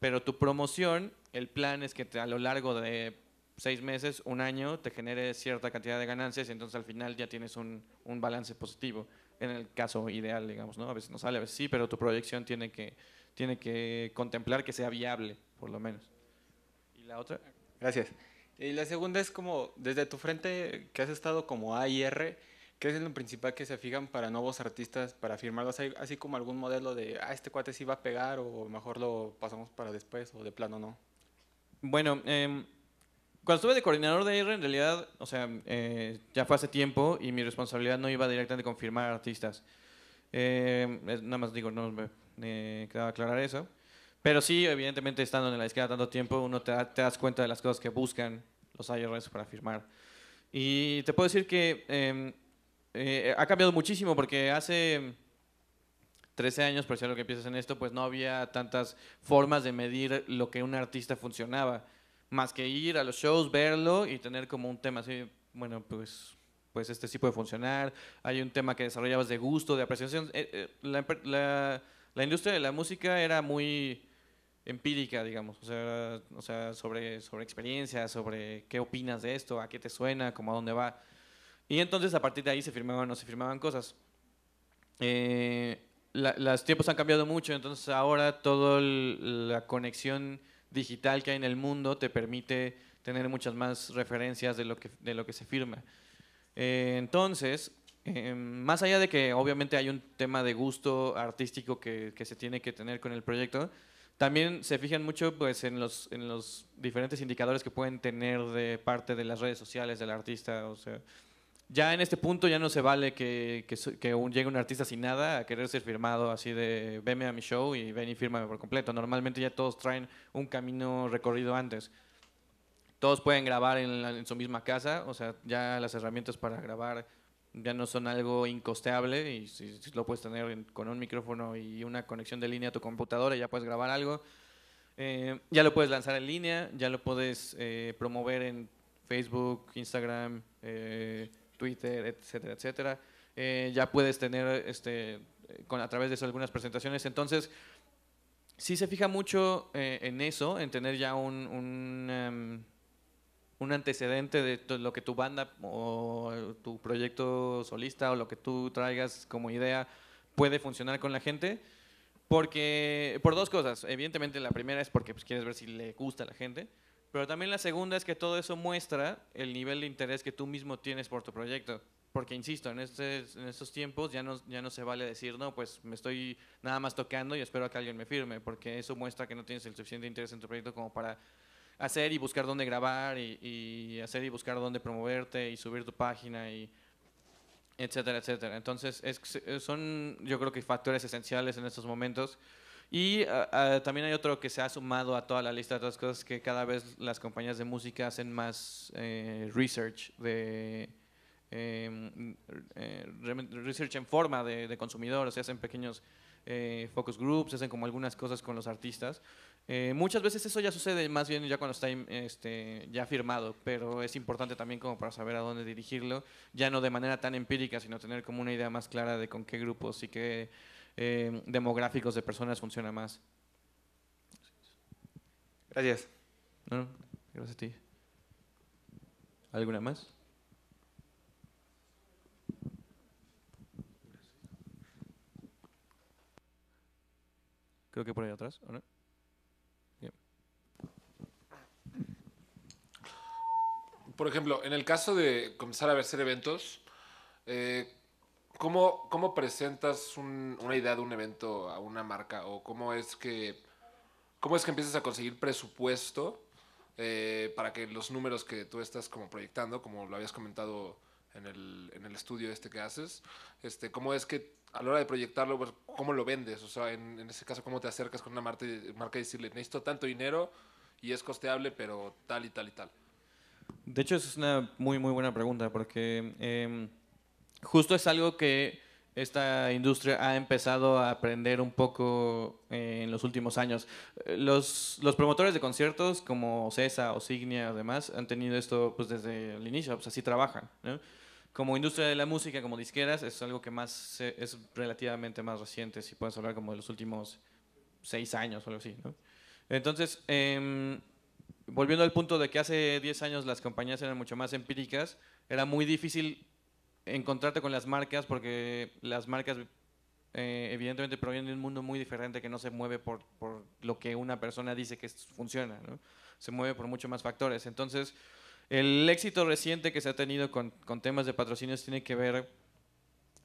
pero tu promoción, el plan es que te, a lo largo de seis meses, un año, te genere cierta cantidad de ganancias y entonces al final ya tienes un, un balance positivo en el caso ideal, digamos, ¿no? A veces no sale, a veces sí, pero tu proyección tiene que, tiene que contemplar que sea viable, por lo menos. ¿Y la otra? Gracias. Y la segunda es como, desde tu frente que has estado como A y R, ¿qué es lo principal que se fijan para nuevos artistas, para firmarlos? Así como algún modelo de, ah, este cuate sí va a pegar o mejor lo pasamos para después o de plano no. Bueno, eh, cuando estuve de coordinador de IR, en realidad, o sea, eh, ya fue hace tiempo y mi responsabilidad no iba directamente a confirmar artistas. Eh, nada más digo, no me, quedaba aclarar eso. Pero sí, evidentemente, estando en la izquierda tanto tiempo, uno te, das cuenta de las cosas que buscan los IRs para firmar. Y te puedo decir que em, eh, ha cambiado muchísimo porque hace 13 años, por si lo que empiezas en esto, pues no había tantas formas de medir lo que un artista funcionaba más que ir a los shows, verlo y tener como un tema así, bueno, pues pues este sí puede funcionar, hay un tema que desarrollabas de gusto, de apreciación. Eh, eh, la, la, industria de la música era muy empírica, digamos, o sea, o sea sobre, sobre experiencia, sobre qué opinas de esto, a qué te suena, cómo a dónde va. Y entonces a partir de ahí se firmaban o se firmaban cosas. Eh, los tiempos han cambiado mucho, entonces ahora toda la conexión digital que hay en el mundo te permite tener muchas más referencias de lo que, de lo que se firma. Eh, entonces, em, más allá de que obviamente hay un tema de gusto artístico que, que, se tiene que tener con el proyecto, también se fijan mucho pues, en, los, en los diferentes indicadores que pueden tener de parte de las redes sociales del artista. O sea, ya en este punto ya no se vale que, que, llegue un artista sin nada a querer ser firmado así de veme a mi show y ven y fírmame por completo. Normalmente ya todos traen un camino recorrido antes. Todos pueden grabar en, su misma casa, o sea, ya las herramientas para grabar ya no son algo incosteable y si, lo puedes tener con un micrófono y una conexión de línea a tu computadora ya puedes grabar algo. Eh, ya lo puedes lanzar en línea, ya lo puedes eh, promover en Facebook, Instagram, eh, Twitter, etcétera, etcétera. Eh, ya puedes tener este, con, a través de algunas presentaciones. Entonces, si se fija mucho eh, en eso, en tener ya un, un, em, antecedente de lo que tu banda o tu proyecto solista o lo que tú traigas como idea puede funcionar con la gente. Porque, por dos cosas. Evidentemente, la primera es porque pues, quieres ver si le gusta a la gente. Pero también la segunda es que todo eso muestra el nivel de interés que tú mismo tienes por tu proyecto. Porque, insisto, en, este, en estos tiempos ya no, ya no se vale decir, no, pues me estoy nada más tocando y espero a que alguien me firme, porque eso muestra que no tienes el suficiente interés en tu proyecto como para hacer y buscar dónde grabar y, hacer y buscar dónde promoverte y subir tu página y etcétera, etcétera. Entonces, son yo creo que factores esenciales en estos momentos y ah, ah, también hay otro que se ha sumado a toda la lista de otras cosas que cada vez las compañías de música hacen más eh, research de em, eh, research en forma de, consumidores consumidor, o sea, hacen pequeños eh, focus groups, hacen como algunas cosas con los artistas. muchas veces eso ya sucede más bien ya cuando está este, ya firmado, pero es importante también como para saber a dónde dirigirlo, ya no de manera tan empírica, sino tener como una idea más clara de con qué grupos y qué Em, demográficos de personas funciona más. Gracias. gracias a ti. ¿Alguna más? Creo que por ahí atrás, Por ejemplo, en el caso de comenzar a verse eventos, eh, ¿Cómo, cómo presentas una idea de un evento a una marca? ¿O cómo es que, cómo es que empiezas a conseguir presupuesto eh, para que los números que tú estás como proyectando, como lo habías comentado en el, en el estudio este que haces, este, cómo es que a la hora de proyectarlo, pues, ¿cómo lo vendes? O sea, en, ese caso, ¿cómo te acercas con una marca y, marca decirle, necesito tanto dinero y es costeable, pero tal y tal y tal? De hecho, es una muy, muy buena pregunta, porque em, justo es algo que esta industria ha empezado a aprender un poco eh, en los últimos años. Eh, los, los, promotores de conciertos como CESA o Signia, además, han tenido esto pues, desde el inicio, pues, así trabajan. Como industria de la música, como disqueras, es algo que más es relativamente más reciente, si puedes hablar como de los últimos seis años o algo así. Entonces, em, volviendo al punto de que hace diez años las compañías eran mucho más empíricas, era muy difícil encontrarte con las marcas, porque las marcas eh, evidentemente provienen de un mundo muy diferente que no se mueve por, lo que una persona dice que funciona, se mueve por muchos más factores. Entonces, el éxito reciente que se ha tenido con, temas de patrocinios tiene que ver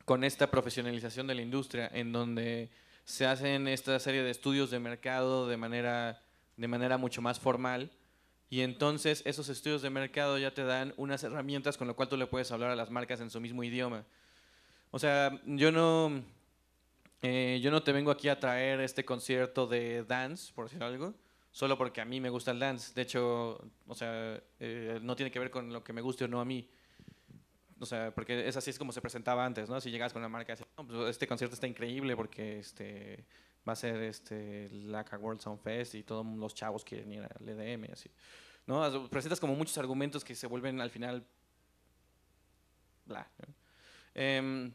con esta profesionalización de la industria, en donde se hacen esta serie de estudios de mercado de manera, de manera mucho más formal y entonces esos estudios de mercado ya te dan unas herramientas con lo cual tú le puedes hablar a las marcas en su mismo idioma. O sea, yo no, eh, yo no te vengo aquí a traer este concierto de dance, por decir algo, solo porque a mí me gusta el dance. De hecho, o sea, eh, no tiene que ver con lo que me guste o no a mí. O sea, porque es así es como se presentaba antes, ¿no? Si llegas con la marca, y no, pues, este concierto está increíble porque este, va a ser este, la World Sound Fest y todos los chavos quieren ir al EDM así. ¿no? Presentas como muchos argumentos que se vuelven al final bla. Em,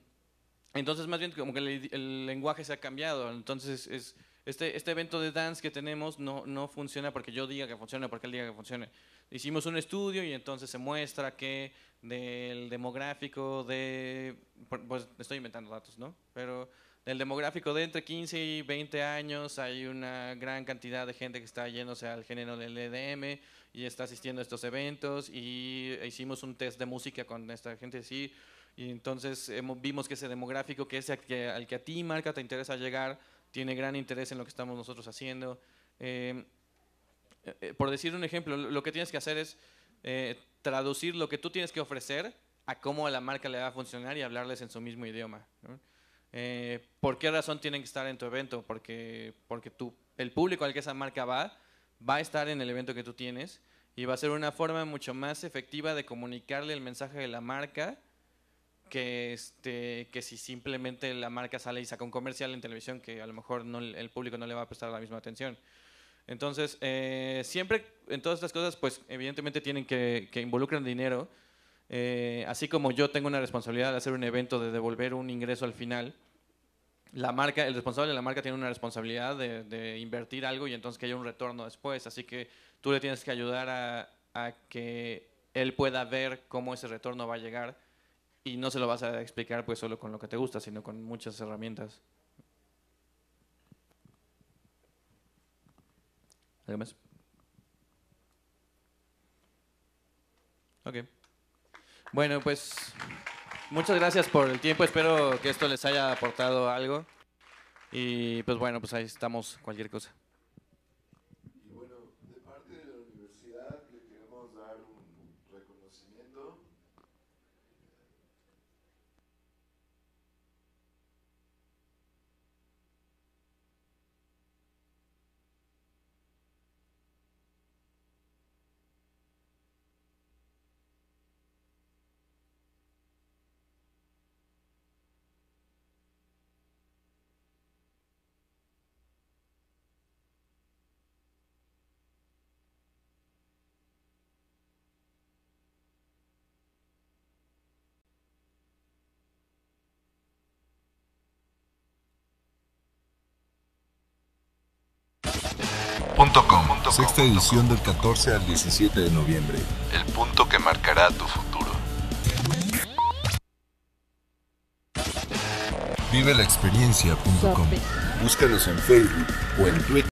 entonces, más bien como que el, lenguaje se ha cambiado. Entonces, es, este, este evento de dance que tenemos no, no funciona porque yo diga que funciona, porque él diga que funcione. Hicimos un estudio y entonces se muestra que del demográfico de... Pues estoy inventando datos, ¿no? Pero el demográfico de entre 15 y 20 años, hay una gran cantidad de gente que está yéndose al género del EDM y está asistiendo a estos eventos y hicimos un test de música con esta gente, sí, y entonces vimos que ese demográfico, que es al que, a ti, marca, te interesa llegar, tiene gran interés en lo que estamos nosotros haciendo. Em, eh, eh, por decir un ejemplo, lo que tienes que hacer es eh, traducir lo que tú tienes que ofrecer a cómo a la marca le va a funcionar y hablarles en su mismo idioma. ¿no? Eh, ¿por qué razón tienen que estar en tu evento? Porque, porque tú, el público al que esa marca va, va a estar en el evento que tú tienes y va a ser una forma mucho más efectiva de comunicarle el mensaje de la marca que, este, que si simplemente la marca sale y saca un comercial en televisión que a lo mejor el público no le va a prestar la misma atención. Entonces, eh, siempre en todas estas cosas, pues evidentemente tienen que, que involucran dinero, eh, así como yo tengo una responsabilidad de hacer un evento, de devolver un ingreso al final, la marca, el responsable de la marca tiene una responsabilidad de, invertir algo y entonces que haya un retorno después. Así que tú le tienes que ayudar a, que él pueda ver cómo ese retorno va a llegar y no se lo vas a explicar pues solo con lo que te gusta, sino con muchas herramientas. ¿Algo más? Okay. Bueno, pues muchas gracias por el tiempo. Espero que esto les haya aportado algo. Y pues bueno, pues ahí estamos, cualquier cosa. Sexta edición del 14 al 17 de noviembre. El punto que marcará tu futuro. Vive la experiencia.com. Búscanos en Facebook o en Twitter.